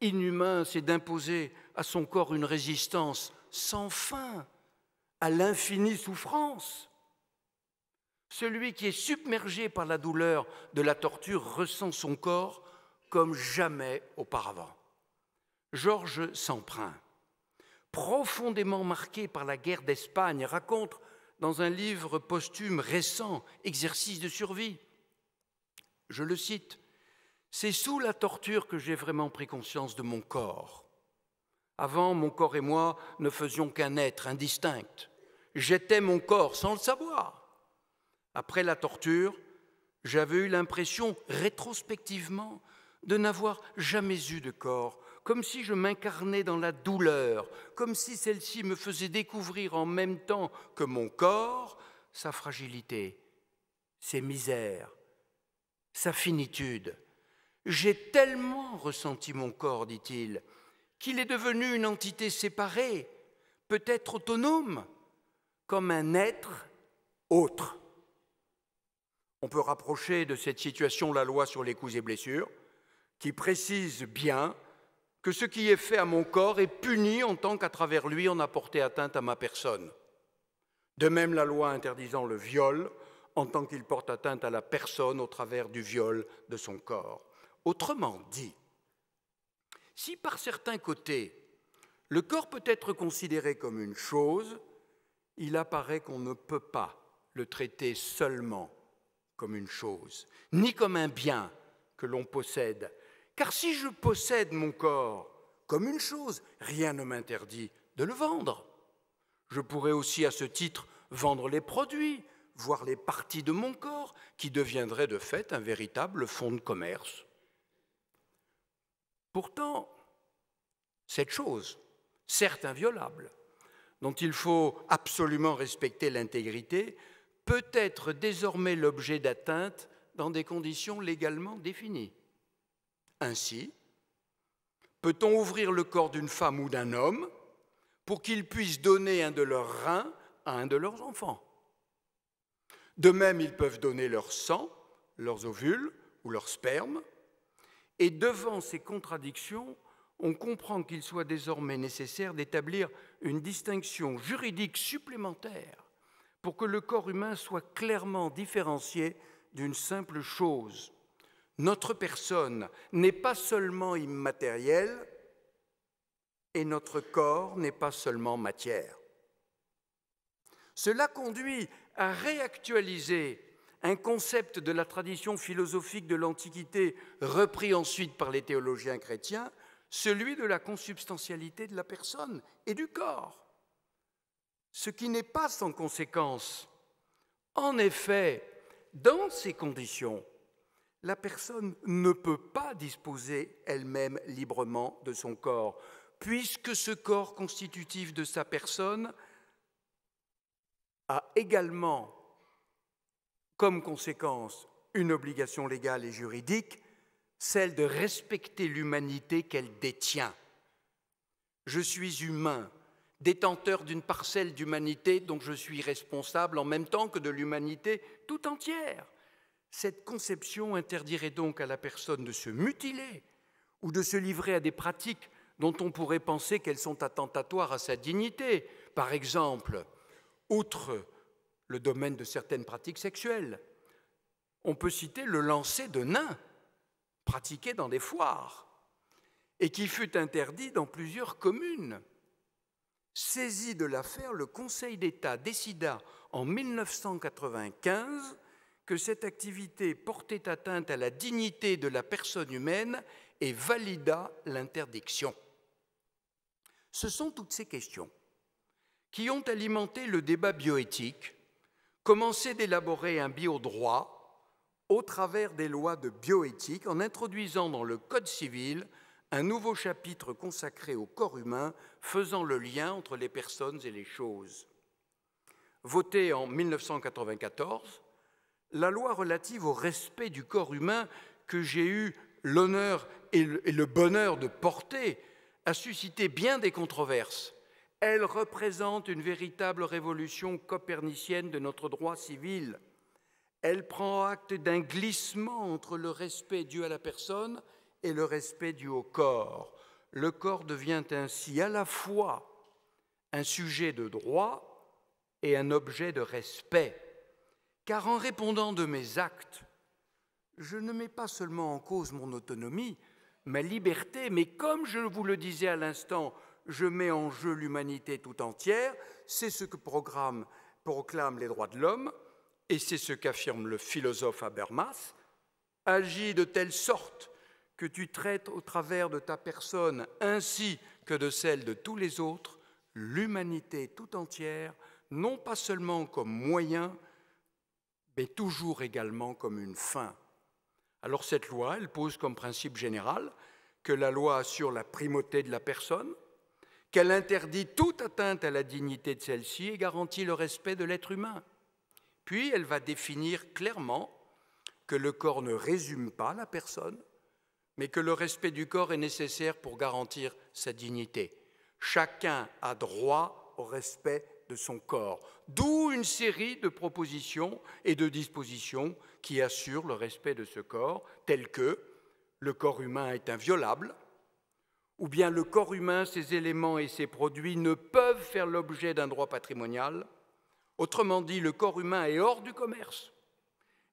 inhumain, c'est d'imposer à son corps une résistance sans fin à l'infinie souffrance. Celui qui est submergé par la douleur de la torture ressent son corps comme jamais auparavant. Georges Semprin, profondément marqué par la guerre d'Espagne, raconte dans un livre posthume récent, Exercice de survie. Je le cite, C'est sous la torture que j'ai vraiment pris conscience de mon corps. Avant, mon corps et moi ne faisions qu'un être indistinct. J'étais mon corps sans le savoir. Après la torture, j'avais eu l'impression, rétrospectivement, de n'avoir jamais eu de corps comme si je m'incarnais dans la douleur, comme si celle-ci me faisait découvrir en même temps que mon corps sa fragilité, ses misères, sa finitude. J'ai tellement ressenti mon corps, dit-il, qu'il est devenu une entité séparée, peut-être autonome, comme un être autre. On peut rapprocher de cette situation la loi sur les coups et blessures, qui précise bien que ce qui est fait à mon corps est puni en tant qu'à travers lui on a porté atteinte à ma personne. De même, la loi interdisant le viol en tant qu'il porte atteinte à la personne au travers du viol de son corps. Autrement dit, si par certains côtés, le corps peut être considéré comme une chose, il apparaît qu'on ne peut pas le traiter seulement comme une chose, ni comme un bien que l'on possède car si je possède mon corps comme une chose, rien ne m'interdit de le vendre. Je pourrais aussi à ce titre vendre les produits, voire les parties de mon corps, qui deviendraient de fait un véritable fonds de commerce. Pourtant, cette chose, certes inviolable, dont il faut absolument respecter l'intégrité, peut être désormais l'objet d'atteinte dans des conditions légalement définies. Ainsi, peut-on ouvrir le corps d'une femme ou d'un homme pour qu'ils puissent donner un de leurs reins à un de leurs enfants De même, ils peuvent donner leur sang, leurs ovules ou leur sperme. Et devant ces contradictions, on comprend qu'il soit désormais nécessaire d'établir une distinction juridique supplémentaire pour que le corps humain soit clairement différencié d'une simple chose notre personne n'est pas seulement immatérielle et notre corps n'est pas seulement matière. Cela conduit à réactualiser un concept de la tradition philosophique de l'Antiquité repris ensuite par les théologiens chrétiens, celui de la consubstantialité de la personne et du corps, ce qui n'est pas sans conséquence. En effet, dans ces conditions, la personne ne peut pas disposer elle-même librement de son corps, puisque ce corps constitutif de sa personne a également comme conséquence une obligation légale et juridique, celle de respecter l'humanité qu'elle détient. Je suis humain, détenteur d'une parcelle d'humanité dont je suis responsable en même temps que de l'humanité tout entière. Cette conception interdirait donc à la personne de se mutiler ou de se livrer à des pratiques dont on pourrait penser qu'elles sont attentatoires à sa dignité. Par exemple, outre le domaine de certaines pratiques sexuelles, on peut citer le lancer de nains pratiqué dans des foires et qui fut interdit dans plusieurs communes. Saisi de l'affaire, le Conseil d'État décida en 1995 que cette activité portait atteinte à la dignité de la personne humaine et valida l'interdiction. Ce sont toutes ces questions qui ont alimenté le débat bioéthique, commencé d'élaborer un biodroit au travers des lois de bioéthique en introduisant dans le Code civil un nouveau chapitre consacré au corps humain faisant le lien entre les personnes et les choses. Voté en 1994, la loi relative au respect du corps humain que j'ai eu l'honneur et le bonheur de porter a suscité bien des controverses. Elle représente une véritable révolution copernicienne de notre droit civil. Elle prend acte d'un glissement entre le respect dû à la personne et le respect dû au corps. Le corps devient ainsi à la fois un sujet de droit et un objet de respect car en répondant de mes actes, je ne mets pas seulement en cause mon autonomie, ma liberté, mais comme je vous le disais à l'instant, je mets en jeu l'humanité tout entière, c'est ce que programme, proclament les droits de l'homme, et c'est ce qu'affirme le philosophe Habermas, agis de telle sorte que tu traites au travers de ta personne ainsi que de celle de tous les autres l'humanité tout entière, non pas seulement comme moyen, mais toujours également comme une fin. Alors cette loi, elle pose comme principe général que la loi assure la primauté de la personne, qu'elle interdit toute atteinte à la dignité de celle-ci et garantit le respect de l'être humain. Puis elle va définir clairement que le corps ne résume pas la personne, mais que le respect du corps est nécessaire pour garantir sa dignité. Chacun a droit au respect de son corps. D'où une série de propositions et de dispositions qui assurent le respect de ce corps, telles que le corps humain est inviolable, ou bien le corps humain, ses éléments et ses produits ne peuvent faire l'objet d'un droit patrimonial. Autrement dit, le corps humain est hors du commerce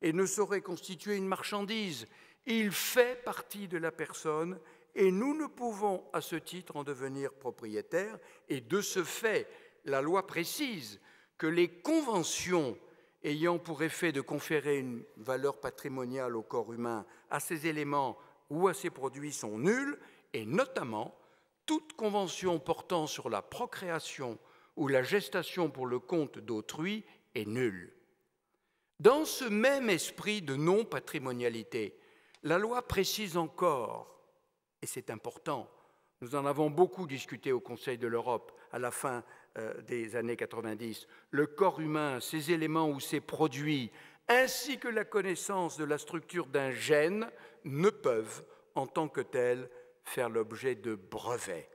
et ne saurait constituer une marchandise. Il fait partie de la personne et nous ne pouvons à ce titre en devenir propriétaire et de ce fait, la loi précise que les conventions ayant pour effet de conférer une valeur patrimoniale au corps humain, à ses éléments ou à ses produits sont nulles, et notamment toute convention portant sur la procréation ou la gestation pour le compte d'autrui est nulle. Dans ce même esprit de non-patrimonialité, la loi précise encore, et c'est important, nous en avons beaucoup discuté au Conseil de l'Europe à la fin euh, des années 90, le corps humain, ses éléments ou ses produits, ainsi que la connaissance de la structure d'un gène, ne peuvent, en tant que tel faire l'objet de brevets.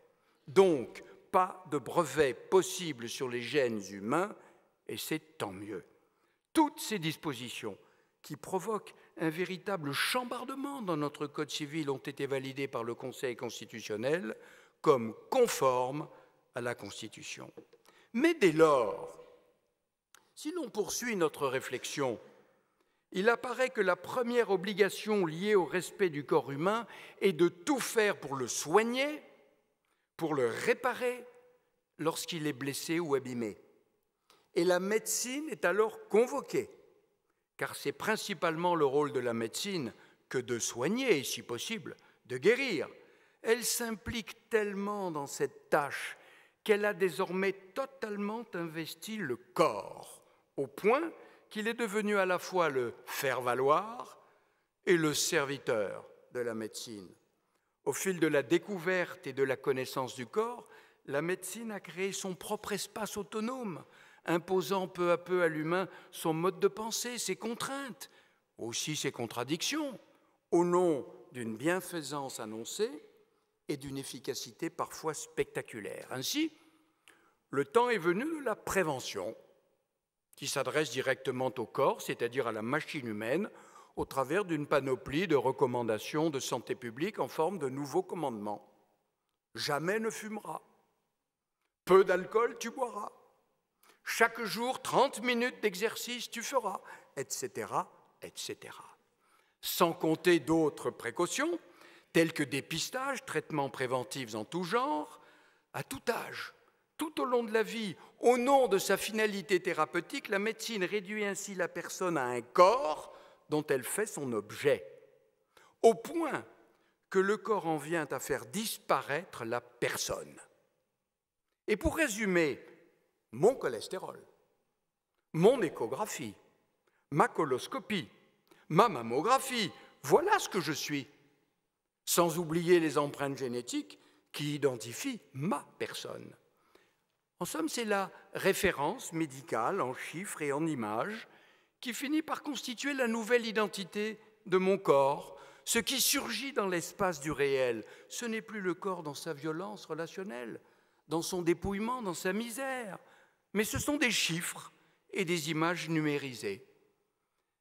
Donc, pas de brevets possibles sur les gènes humains, et c'est tant mieux. Toutes ces dispositions qui provoquent un véritable chambardement dans notre Code civil ont été validées par le Conseil constitutionnel comme conformes à la Constitution. Mais dès lors, si l'on poursuit notre réflexion, il apparaît que la première obligation liée au respect du corps humain est de tout faire pour le soigner, pour le réparer lorsqu'il est blessé ou abîmé. Et la médecine est alors convoquée, car c'est principalement le rôle de la médecine que de soigner si possible de guérir. Elle s'implique tellement dans cette tâche qu'elle a désormais totalement investi le corps, au point qu'il est devenu à la fois le faire-valoir et le serviteur de la médecine. Au fil de la découverte et de la connaissance du corps, la médecine a créé son propre espace autonome, imposant peu à peu à l'humain son mode de pensée, ses contraintes, aussi ses contradictions, au nom d'une bienfaisance annoncée et d'une efficacité parfois spectaculaire. Ainsi, le temps est venu de la prévention, qui s'adresse directement au corps, c'est-à-dire à la machine humaine, au travers d'une panoplie de recommandations de santé publique en forme de nouveaux commandements. Jamais ne fumera, Peu d'alcool, tu boiras. Chaque jour, 30 minutes d'exercice, tu feras, etc., etc. Sans compter d'autres précautions, telles que dépistage, traitements préventifs en tout genre, à tout âge, tout au long de la vie, au nom de sa finalité thérapeutique, la médecine réduit ainsi la personne à un corps dont elle fait son objet, au point que le corps en vient à faire disparaître la personne. Et pour résumer, mon cholestérol, mon échographie, ma coloscopie, ma mammographie, voilà ce que je suis, sans oublier les empreintes génétiques qui identifient ma personne. En somme, c'est la référence médicale en chiffres et en images qui finit par constituer la nouvelle identité de mon corps, ce qui surgit dans l'espace du réel. Ce n'est plus le corps dans sa violence relationnelle, dans son dépouillement, dans sa misère, mais ce sont des chiffres et des images numérisées.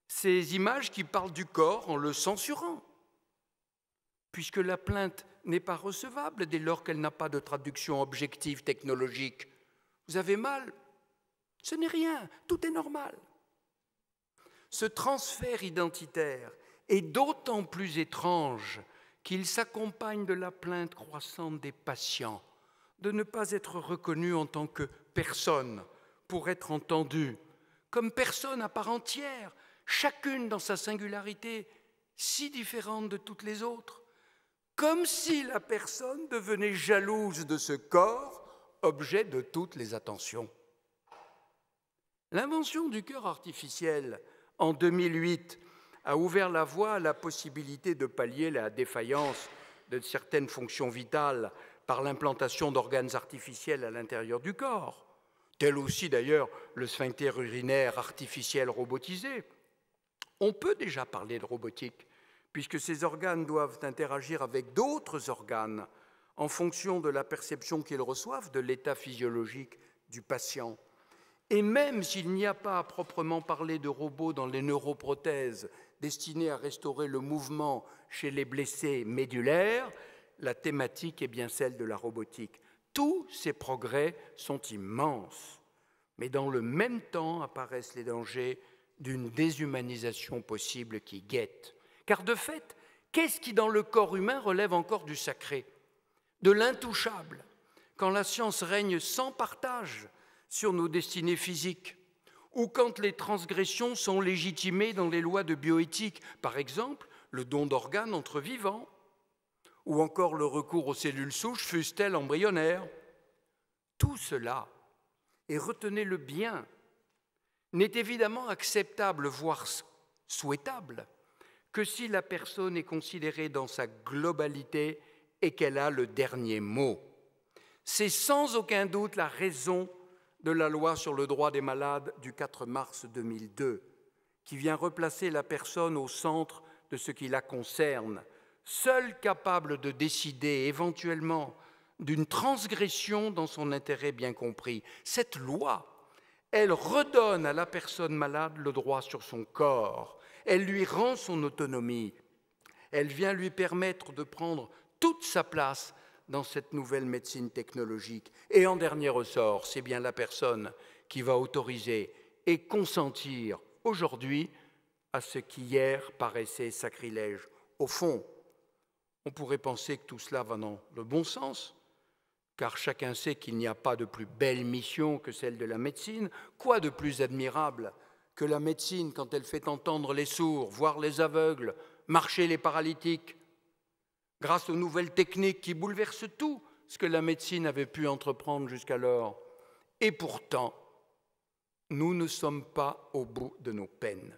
Ces images qui parlent du corps en le censurant, puisque la plainte n'est pas recevable dès lors qu'elle n'a pas de traduction objective technologique vous avez mal, ce n'est rien, tout est normal. Ce transfert identitaire est d'autant plus étrange qu'il s'accompagne de la plainte croissante des patients de ne pas être reconnus en tant que personne pour être entendus, comme personne à part entière, chacune dans sa singularité, si différente de toutes les autres, comme si la personne devenait jalouse de ce corps objet de toutes les attentions. L'invention du cœur artificiel en 2008 a ouvert la voie à la possibilité de pallier la défaillance de certaines fonctions vitales par l'implantation d'organes artificiels à l'intérieur du corps, tel aussi d'ailleurs le sphincter urinaire artificiel robotisé. On peut déjà parler de robotique, puisque ces organes doivent interagir avec d'autres organes en fonction de la perception qu'ils reçoivent de l'état physiologique du patient. Et même s'il n'y a pas à proprement parler de robots dans les neuroprothèses destinées à restaurer le mouvement chez les blessés médulaires, la thématique est bien celle de la robotique. Tous ces progrès sont immenses, mais dans le même temps apparaissent les dangers d'une déshumanisation possible qui guette. Car de fait, qu'est-ce qui dans le corps humain relève encore du sacré de l'intouchable, quand la science règne sans partage sur nos destinées physiques, ou quand les transgressions sont légitimées dans les lois de bioéthique, par exemple le don d'organes entre vivants, ou encore le recours aux cellules souches, fussent-elles embryonnaires. Tout cela, et retenez-le bien, n'est évidemment acceptable, voire souhaitable, que si la personne est considérée dans sa globalité et qu'elle a le dernier mot. C'est sans aucun doute la raison de la loi sur le droit des malades du 4 mars 2002, qui vient replacer la personne au centre de ce qui la concerne, seule capable de décider éventuellement d'une transgression dans son intérêt bien compris. Cette loi, elle redonne à la personne malade le droit sur son corps, elle lui rend son autonomie, elle vient lui permettre de prendre toute sa place dans cette nouvelle médecine technologique. Et en dernier ressort, c'est bien la personne qui va autoriser et consentir aujourd'hui à ce qui hier paraissait sacrilège. Au fond, on pourrait penser que tout cela va dans le bon sens, car chacun sait qu'il n'y a pas de plus belle mission que celle de la médecine. Quoi de plus admirable que la médecine quand elle fait entendre les sourds, voir les aveugles, marcher les paralytiques, grâce aux nouvelles techniques qui bouleversent tout ce que la médecine avait pu entreprendre jusqu'alors. Et pourtant, nous ne sommes pas au bout de nos peines.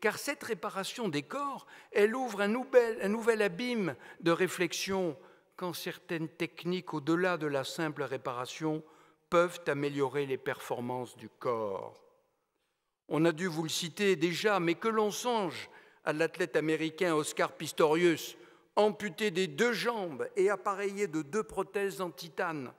Car cette réparation des corps, elle ouvre un nouvel, abîme de réflexion quand certaines techniques, au-delà de la simple réparation, peuvent améliorer les performances du corps. On a dû vous le citer déjà, mais que l'on songe à l'athlète américain Oscar Pistorius, amputé des deux jambes et appareillé de deux prothèses en titane.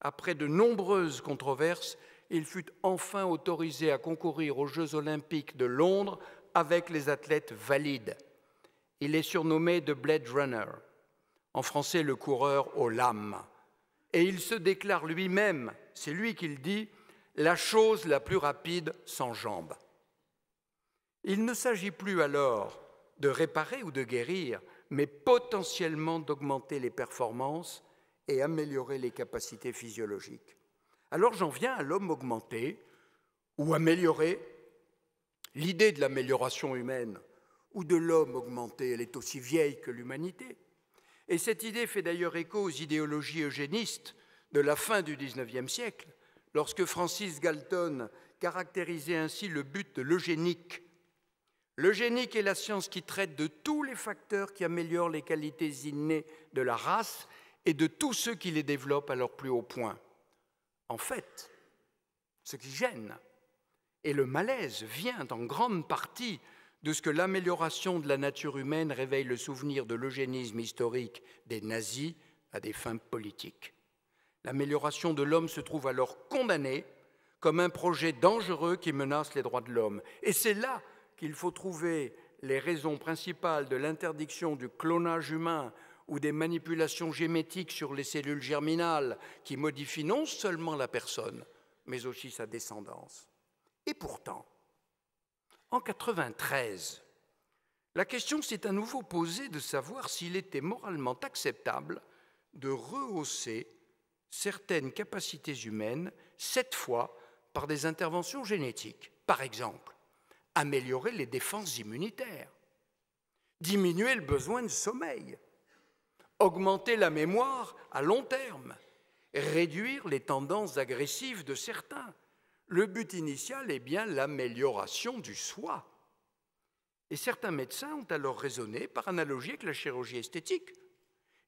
Après de nombreuses controverses, il fut enfin autorisé à concourir aux Jeux olympiques de Londres avec les athlètes valides. Il est surnommé The Blade Runner, en français le coureur aux lames. Et il se déclare lui-même, c'est lui qui le dit, la chose la plus rapide sans jambes. Il ne s'agit plus alors de réparer ou de guérir, mais potentiellement d'augmenter les performances et améliorer les capacités physiologiques. Alors j'en viens à l'homme augmenté ou amélioré. L'idée de l'amélioration humaine ou de l'homme augmenté, elle est aussi vieille que l'humanité. Et cette idée fait d'ailleurs écho aux idéologies eugénistes de la fin du XIXe siècle, lorsque Francis Galton caractérisait ainsi le but de l'eugénique L'eugénique est la science qui traite de tous les facteurs qui améliorent les qualités innées de la race et de tous ceux qui les développent à leur plus haut point. En fait, ce qui gêne et le malaise vient en grande partie de ce que l'amélioration de la nature humaine réveille le souvenir de l'eugénisme historique des nazis à des fins politiques. L'amélioration de l'homme se trouve alors condamnée comme un projet dangereux qui menace les droits de l'homme. Et c'est là qu'il faut trouver les raisons principales de l'interdiction du clonage humain ou des manipulations génétiques sur les cellules germinales qui modifient non seulement la personne, mais aussi sa descendance. Et pourtant, en 1993, la question s'est à nouveau posée de savoir s'il était moralement acceptable de rehausser certaines capacités humaines, cette fois par des interventions génétiques. Par exemple, améliorer les défenses immunitaires, diminuer le besoin de sommeil, augmenter la mémoire à long terme, réduire les tendances agressives de certains. Le but initial est bien l'amélioration du soi. Et certains médecins ont alors raisonné par analogie avec la chirurgie esthétique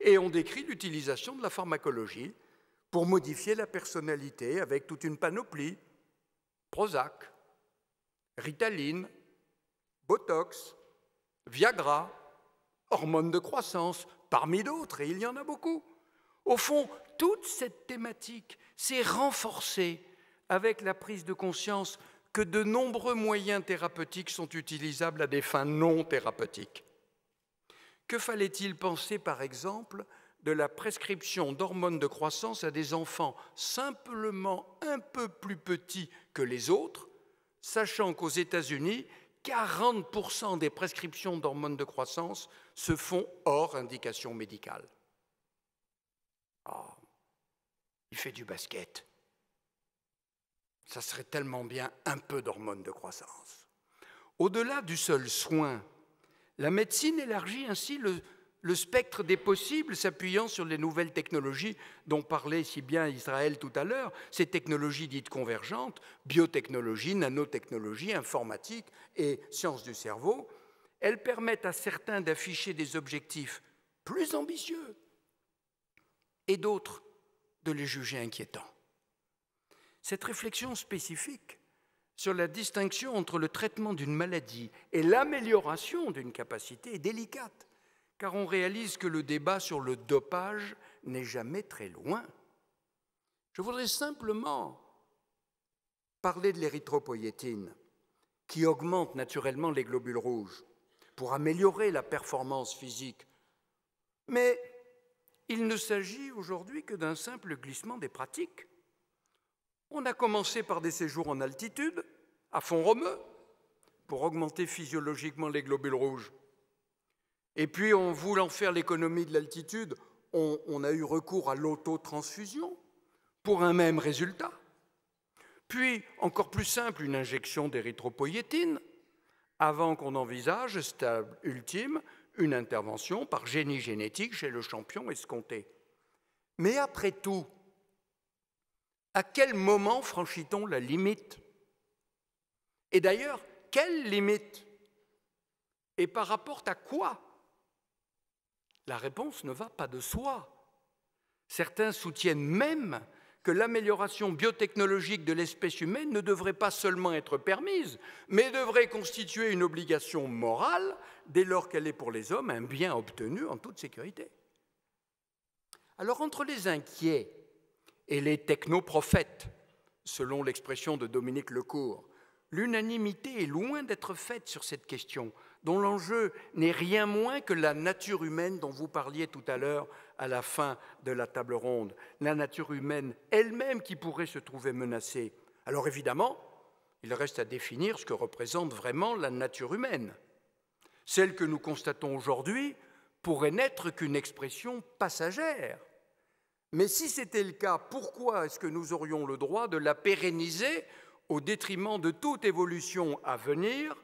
et ont décrit l'utilisation de la pharmacologie pour modifier la personnalité avec toute une panoplie. Prozac, Ritaline, Botox, Viagra, hormones de croissance, parmi d'autres, et il y en a beaucoup. Au fond, toute cette thématique s'est renforcée avec la prise de conscience que de nombreux moyens thérapeutiques sont utilisables à des fins non thérapeutiques. Que fallait-il penser, par exemple, de la prescription d'hormones de croissance à des enfants simplement un peu plus petits que les autres sachant qu'aux États-Unis, 40% des prescriptions d'hormones de croissance se font hors indication médicale. Ah, il fait du basket. Ça serait tellement bien un peu d'hormones de croissance. Au-delà du seul soin, la médecine élargit ainsi le le spectre des possibles s'appuyant sur les nouvelles technologies dont parlait si bien Israël tout à l'heure, ces technologies dites convergentes, biotechnologie, nanotechnologie, informatique et sciences du cerveau, elles permettent à certains d'afficher des objectifs plus ambitieux et d'autres de les juger inquiétants. Cette réflexion spécifique sur la distinction entre le traitement d'une maladie et l'amélioration d'une capacité est délicate car on réalise que le débat sur le dopage n'est jamais très loin. Je voudrais simplement parler de l'érythropoïétine, qui augmente naturellement les globules rouges pour améliorer la performance physique. Mais il ne s'agit aujourd'hui que d'un simple glissement des pratiques. On a commencé par des séjours en altitude, à fond romeux, pour augmenter physiologiquement les globules rouges. Et puis, en voulant faire l'économie de l'altitude, on, a eu recours à l'autotransfusion pour un même résultat. Puis, encore plus simple, une injection d'érythropoïétine, avant qu'on envisage, stable, ultime, une intervention par génie génétique chez le champion escompté. Mais après tout, à quel moment franchit-on la limite Et d'ailleurs, quelle limite Et par rapport à quoi la réponse ne va pas de soi. Certains soutiennent même que l'amélioration biotechnologique de l'espèce humaine ne devrait pas seulement être permise, mais devrait constituer une obligation morale dès lors qu'elle est pour les hommes un bien obtenu en toute sécurité. Alors entre les inquiets et les technoprophètes, selon l'expression de Dominique Lecourt, l'unanimité est loin d'être faite sur cette question, dont l'enjeu n'est rien moins que la nature humaine dont vous parliez tout à l'heure à la fin de la table ronde, la nature humaine elle-même qui pourrait se trouver menacée. Alors évidemment, il reste à définir ce que représente vraiment la nature humaine. Celle que nous constatons aujourd'hui pourrait n'être qu'une expression passagère. Mais si c'était le cas, pourquoi est-ce que nous aurions le droit de la pérenniser au détriment de toute évolution à venir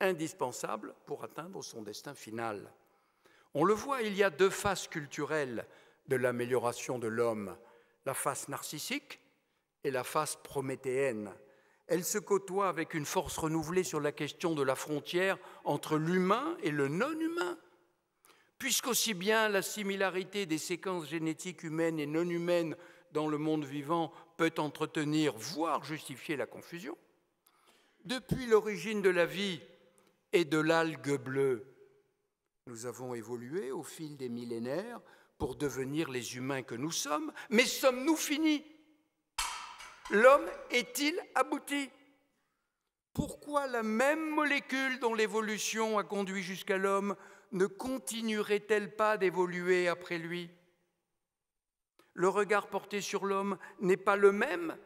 indispensable pour atteindre son destin final. On le voit, il y a deux faces culturelles de l'amélioration de l'homme, la face narcissique et la face prométhéenne. Elle se côtoie avec une force renouvelée sur la question de la frontière entre l'humain et le non-humain, puisque aussi bien la similarité des séquences génétiques humaines et non humaines dans le monde vivant peut entretenir, voire justifier la confusion. Depuis l'origine de la vie, et de l'algue bleue. Nous avons évolué au fil des millénaires pour devenir les humains que nous sommes, mais sommes-nous finis L'homme est-il abouti Pourquoi la même molécule dont l'évolution a conduit jusqu'à l'homme ne continuerait-elle pas d'évoluer après lui Le regard porté sur l'homme n'est pas le même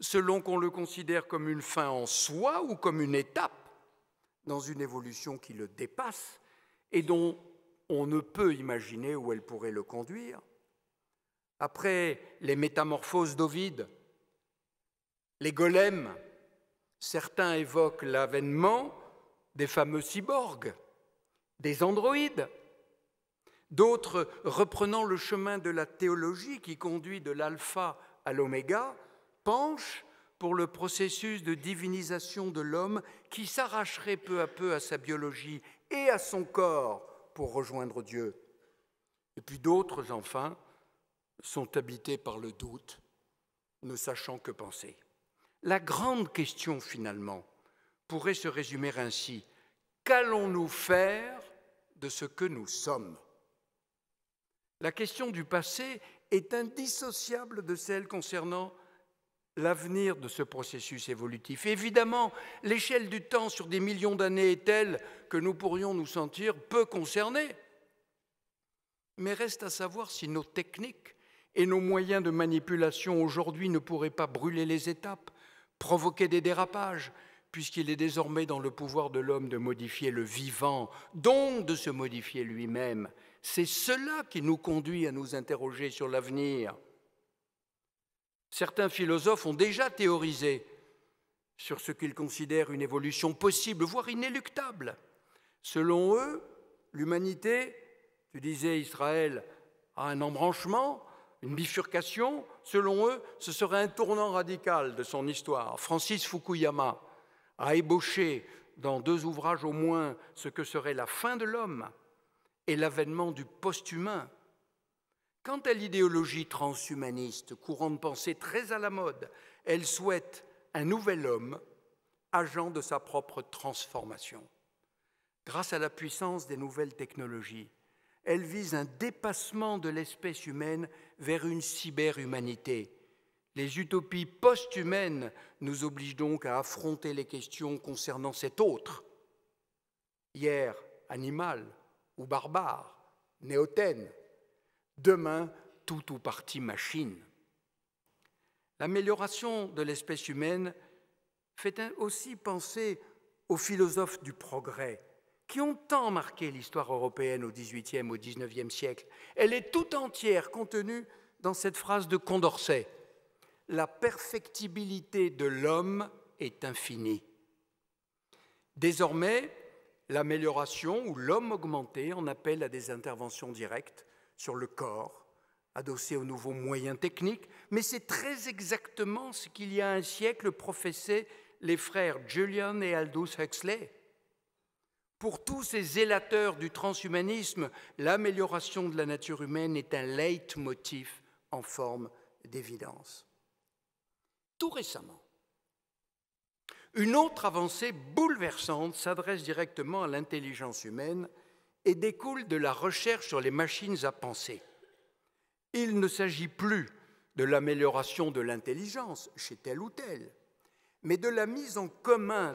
selon qu'on le considère comme une fin en soi ou comme une étape dans une évolution qui le dépasse et dont on ne peut imaginer où elle pourrait le conduire. Après les métamorphoses d'Ovide, les golems, certains évoquent l'avènement des fameux cyborgs, des androïdes, d'autres reprenant le chemin de la théologie qui conduit de l'alpha à l'oméga, penchent pour le processus de divinisation de l'homme qui s'arracherait peu à peu à sa biologie et à son corps pour rejoindre Dieu. Et puis d'autres, enfin, sont habités par le doute, ne sachant que penser. La grande question, finalement, pourrait se résumer ainsi. Qu'allons-nous faire de ce que nous sommes La question du passé est indissociable de celle concernant l'avenir de ce processus évolutif. Évidemment, l'échelle du temps sur des millions d'années est telle que nous pourrions nous sentir peu concernés. Mais reste à savoir si nos techniques et nos moyens de manipulation aujourd'hui ne pourraient pas brûler les étapes, provoquer des dérapages, puisqu'il est désormais dans le pouvoir de l'homme de modifier le vivant, donc de se modifier lui-même. C'est cela qui nous conduit à nous interroger sur l'avenir. Certains philosophes ont déjà théorisé sur ce qu'ils considèrent une évolution possible, voire inéluctable. Selon eux, l'humanité, tu disais Israël, a un embranchement, une bifurcation. Selon eux, ce serait un tournant radical de son histoire. Francis Fukuyama a ébauché dans deux ouvrages au moins ce que serait la fin de l'homme et l'avènement du post-humain. Quant à l'idéologie transhumaniste, courant de pensée très à la mode, elle souhaite un nouvel homme, agent de sa propre transformation. Grâce à la puissance des nouvelles technologies, elle vise un dépassement de l'espèce humaine vers une cyberhumanité. Les utopies post-humaines nous obligent donc à affronter les questions concernant cet autre. Hier, animal ou barbare, néothène, demain tout ou partie machine. L'amélioration de l'espèce humaine fait aussi penser aux philosophes du progrès qui ont tant marqué l'histoire européenne au XVIIIe, au XIXe siècle. Elle est tout entière contenue dans cette phrase de Condorcet. La perfectibilité de l'homme est infinie. Désormais, l'amélioration ou l'homme augmenté en appelle à des interventions directes sur le corps, adossé aux nouveaux moyens techniques, mais c'est très exactement ce qu'il y a un siècle professaient les frères Julian et Aldous Huxley. Pour tous ces élateurs du transhumanisme, l'amélioration de la nature humaine est un leitmotiv en forme d'évidence. Tout récemment, une autre avancée bouleversante s'adresse directement à l'intelligence humaine et découle de la recherche sur les machines à penser. Il ne s'agit plus de l'amélioration de l'intelligence chez tel ou tel, mais de la mise en commun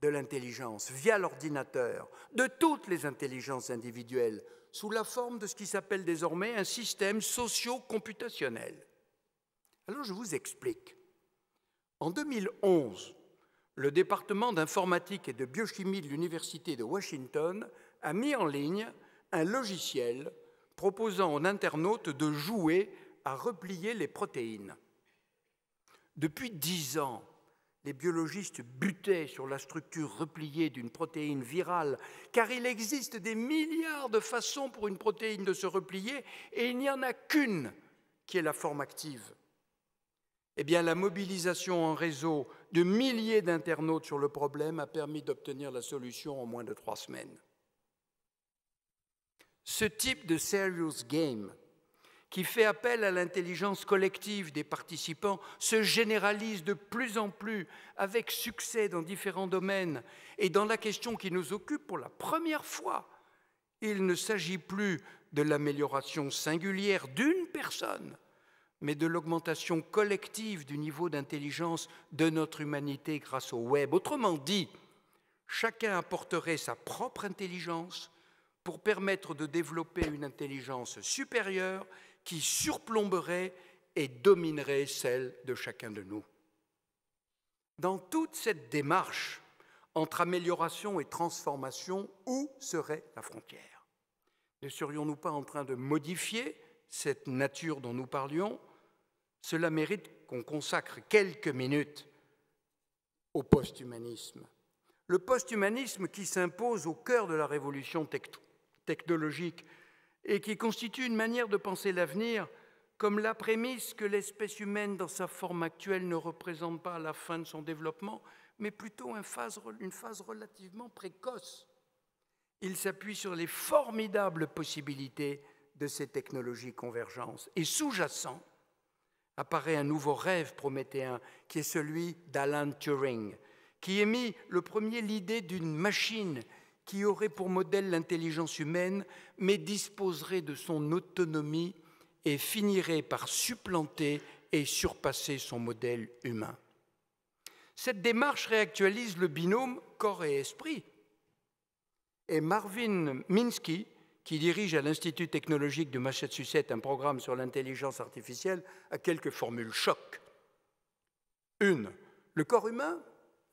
de l'intelligence via l'ordinateur, de toutes les intelligences individuelles, sous la forme de ce qui s'appelle désormais un système socio-computationnel. Alors je vous explique. En 2011, le département d'informatique et de biochimie de l'Université de Washington a mis en ligne un logiciel proposant aux internautes de jouer à replier les protéines. Depuis dix ans, les biologistes butaient sur la structure repliée d'une protéine virale, car il existe des milliards de façons pour une protéine de se replier, et il n'y en a qu'une qui est la forme active. Eh bien, la mobilisation en réseau de milliers d'internautes sur le problème a permis d'obtenir la solution en moins de trois semaines. Ce type de serious game, qui fait appel à l'intelligence collective des participants, se généralise de plus en plus avec succès dans différents domaines. Et dans la question qui nous occupe pour la première fois, il ne s'agit plus de l'amélioration singulière d'une personne, mais de l'augmentation collective du niveau d'intelligence de notre humanité grâce au web. Autrement dit, chacun apporterait sa propre intelligence pour permettre de développer une intelligence supérieure qui surplomberait et dominerait celle de chacun de nous. Dans toute cette démarche entre amélioration et transformation, où serait la frontière Ne serions-nous pas en train de modifier cette nature dont nous parlions Cela mérite qu'on consacre quelques minutes au post-humanisme. Le post-humanisme qui s'impose au cœur de la révolution technologique et qui constitue une manière de penser l'avenir comme la prémisse que l'espèce humaine dans sa forme actuelle ne représente pas la fin de son développement, mais plutôt une phase, une phase relativement précoce. Il s'appuie sur les formidables possibilités de ces technologies convergences. Et sous-jacent apparaît un nouveau rêve prométhéen qui est celui d'Alan Turing, qui émit le premier l'idée d'une machine qui aurait pour modèle l'intelligence humaine, mais disposerait de son autonomie et finirait par supplanter et surpasser son modèle humain. Cette démarche réactualise le binôme corps et esprit. Et Marvin Minsky, qui dirige à l'Institut technologique de Massachusetts un programme sur l'intelligence artificielle, a quelques formules choc. Une, le corps humain,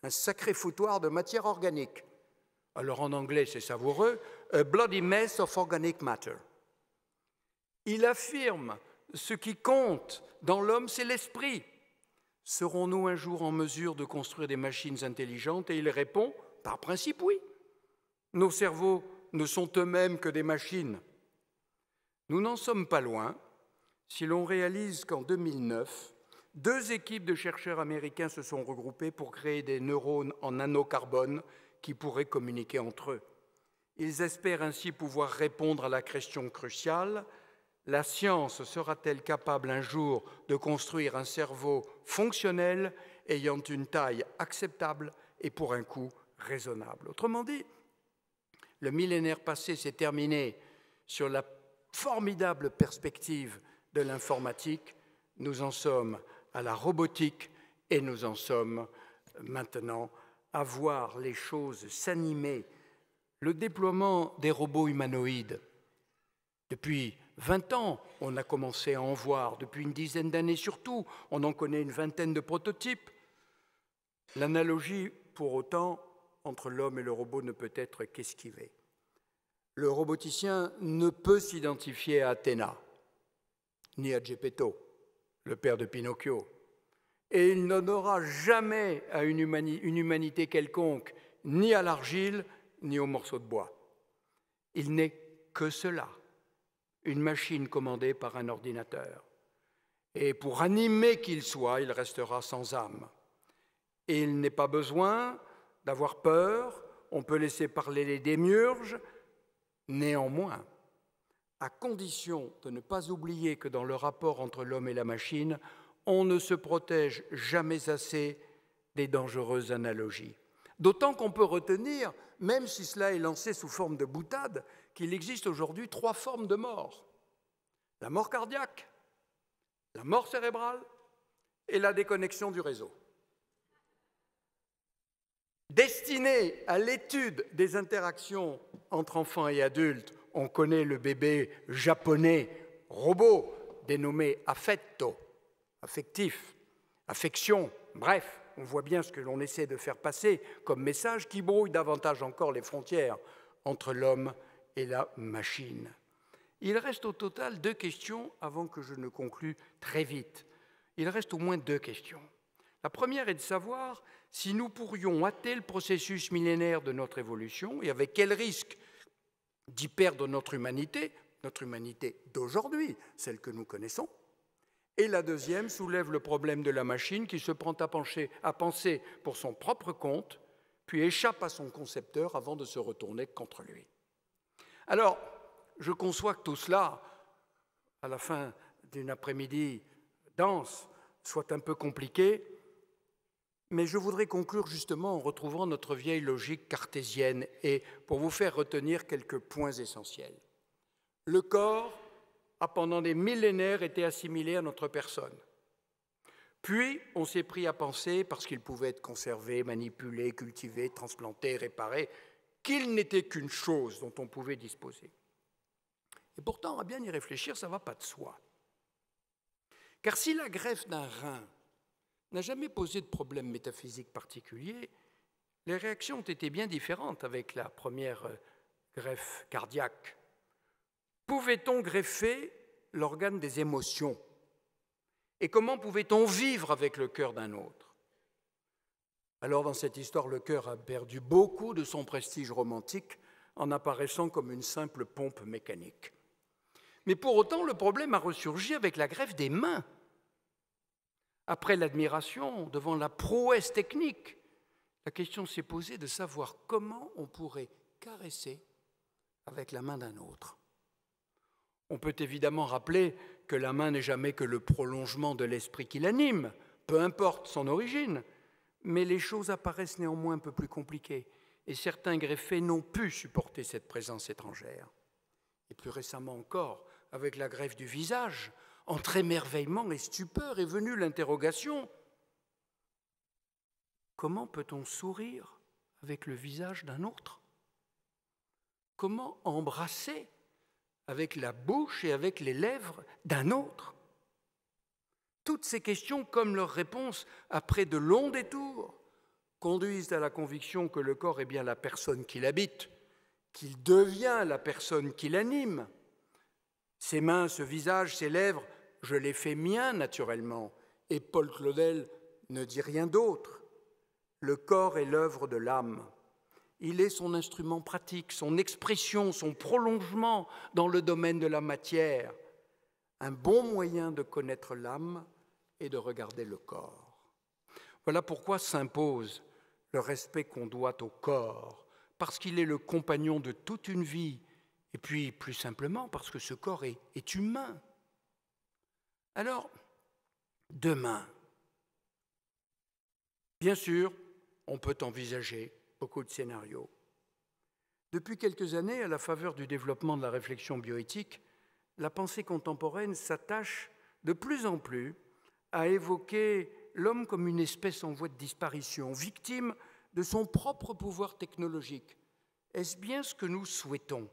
un sacré foutoir de matière organique. Euh, alors en anglais c'est savoureux, A euh, Bloody Mess of Organic Matter. Il affirme, ce qui compte dans l'homme, c'est l'esprit. Serons-nous un jour en mesure de construire des machines intelligentes Et il répond, par principe, oui. Nos cerveaux ne sont eux-mêmes que des machines. Nous n'en sommes pas loin si l'on réalise qu'en 2009, deux équipes de chercheurs américains se sont regroupées pour créer des neurones en nanocarbone qui pourraient communiquer entre eux. Ils espèrent ainsi pouvoir répondre à la question cruciale, la science sera-t-elle capable un jour de construire un cerveau fonctionnel ayant une taille acceptable et pour un coût raisonnable Autrement dit, le millénaire passé s'est terminé sur la formidable perspective de l'informatique. Nous en sommes à la robotique et nous en sommes maintenant à à voir les choses s'animer, le déploiement des robots humanoïdes. Depuis 20 ans, on a commencé à en voir, depuis une dizaine d'années surtout, on en connaît une vingtaine de prototypes. L'analogie, pour autant, entre l'homme et le robot ne peut être qu'esquivée. Le roboticien ne peut s'identifier à Athéna, ni à Geppetto, le père de Pinocchio, et il n'en aura jamais à une, humanité quelconque, ni à l'argile, ni au morceau de bois. Il n'est que cela, une machine commandée par un ordinateur. Et pour animer qu'il soit, il restera sans âme. Et il n'est pas besoin d'avoir peur, on peut laisser parler les démiurges, néanmoins, à condition de ne pas oublier que dans le rapport entre l'homme et la machine, on ne se protège jamais assez des dangereuses analogies. D'autant qu'on peut retenir, même si cela est lancé sous forme de boutade, qu'il existe aujourd'hui trois formes de mort. La mort cardiaque, la mort cérébrale et la déconnexion du réseau. Destiné à l'étude des interactions entre enfants et adultes, on connaît le bébé japonais robot dénommé Affetto, affectif, affection, bref, on voit bien ce que l'on essaie de faire passer comme message qui brouille davantage encore les frontières entre l'homme et la machine. Il reste au total deux questions avant que je ne conclue très vite. Il reste au moins deux questions. La première est de savoir si nous pourrions hâter le processus millénaire de notre évolution et avec quel risque d'y perdre notre humanité, notre humanité d'aujourd'hui, celle que nous connaissons, et la deuxième soulève le problème de la machine qui se prend à, pencher, à penser pour son propre compte, puis échappe à son concepteur avant de se retourner contre lui. Alors, je conçois que tout cela, à la fin d'une après-midi dense, soit un peu compliqué, mais je voudrais conclure justement en retrouvant notre vieille logique cartésienne et pour vous faire retenir quelques points essentiels. Le corps a pendant des millénaires été assimilé à notre personne. Puis, on s'est pris à penser, parce qu'il pouvait être conservé, manipulé, cultivé, transplanté, réparé, qu'il n'était qu'une chose dont on pouvait disposer. Et pourtant, à bien y réfléchir, ça ne va pas de soi. Car si la greffe d'un rein n'a jamais posé de problème métaphysique particulier, les réactions ont été bien différentes avec la première euh, greffe cardiaque Pouvait-on greffer l'organe des émotions Et comment pouvait-on vivre avec le cœur d'un autre Alors dans cette histoire, le cœur a perdu beaucoup de son prestige romantique en apparaissant comme une simple pompe mécanique. Mais pour autant, le problème a ressurgi avec la greffe des mains. Après l'admiration devant la prouesse technique, la question s'est posée de savoir comment on pourrait caresser avec la main d'un autre. On peut évidemment rappeler que la main n'est jamais que le prolongement de l'esprit qui l'anime, peu importe son origine, mais les choses apparaissent néanmoins un peu plus compliquées, et certains greffés n'ont pu supporter cette présence étrangère. Et plus récemment encore, avec la greffe du visage, entre émerveillement et stupeur est venue l'interrogation comment peut-on sourire avec le visage d'un autre Comment embrasser avec la bouche et avec les lèvres d'un autre Toutes ces questions, comme leurs réponses après de longs détours, conduisent à la conviction que le corps est bien la personne qui l'habite, qu'il devient la personne qui l'anime. Ses mains, ce visage, ses lèvres, je les fais mien naturellement, et Paul Claudel ne dit rien d'autre. Le corps est l'œuvre de l'âme. Il est son instrument pratique, son expression, son prolongement dans le domaine de la matière. Un bon moyen de connaître l'âme et de regarder le corps. Voilà pourquoi s'impose le respect qu'on doit au corps, parce qu'il est le compagnon de toute une vie, et puis plus simplement parce que ce corps est, est humain. Alors, demain, bien sûr, on peut envisager beaucoup de scénarios. Depuis quelques années, à la faveur du développement de la réflexion bioéthique, la pensée contemporaine s'attache de plus en plus à évoquer l'homme comme une espèce en voie de disparition, victime de son propre pouvoir technologique. Est-ce bien ce que nous souhaitons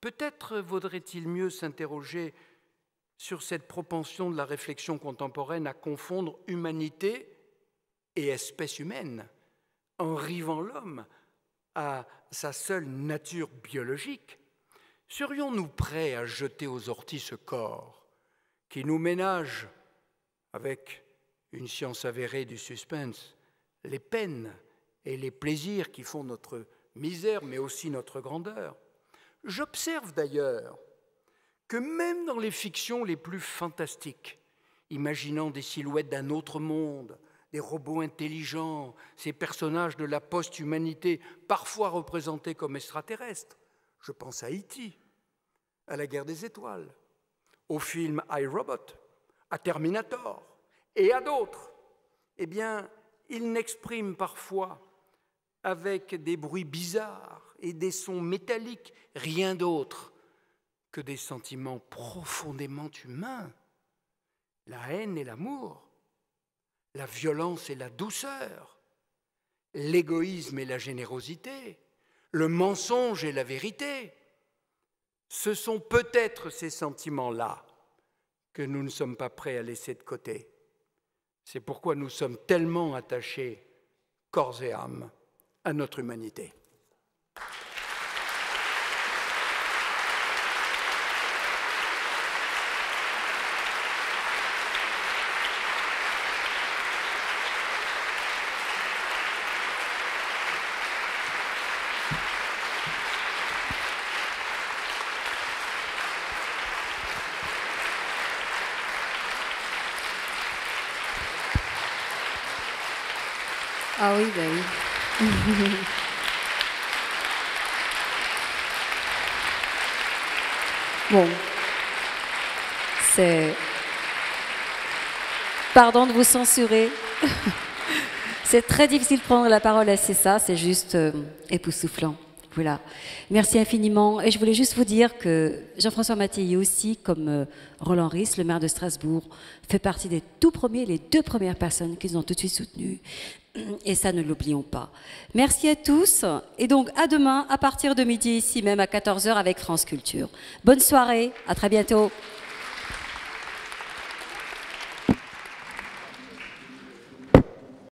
Peut-être vaudrait-il mieux s'interroger sur cette propension de la réflexion contemporaine à confondre humanité et espèce humaine, en rivant l'homme à sa seule nature biologique, serions-nous prêts à jeter aux orties ce corps qui nous ménage, avec une science avérée du suspense, les peines et les plaisirs qui font notre misère, mais aussi notre grandeur J'observe d'ailleurs que même dans les fictions les plus fantastiques, imaginant des silhouettes d'un autre monde, des robots intelligents, ces personnages de la post-humanité, parfois représentés comme extraterrestres. Je pense à Haïti, e à la guerre des étoiles, au film I, Robot, à Terminator et à d'autres. Eh bien, ils n'expriment parfois, avec des bruits bizarres et des sons métalliques, rien d'autre que des sentiments profondément humains, la haine et l'amour, la violence et la douceur, l'égoïsme et la générosité, le mensonge et la vérité. Ce sont peut-être ces sentiments-là que nous ne sommes pas prêts à laisser de côté. C'est pourquoi nous sommes tellement attachés, corps et âme, à notre humanité. Bon, c'est... Pardon de vous censurer. c'est très difficile de prendre la parole c'est ça, c'est juste euh, Voilà. Merci infiniment. Et je voulais juste vous dire que Jean-François Mattei aussi, comme euh, Roland Ries, le maire de Strasbourg, fait partie des tout premiers, les deux premières personnes qu'ils ont tout de suite soutenues et ça, ne l'oublions pas. Merci à tous. Et donc, à demain, à partir de midi, ici même, à 14h, avec France Culture. Bonne soirée. À très bientôt.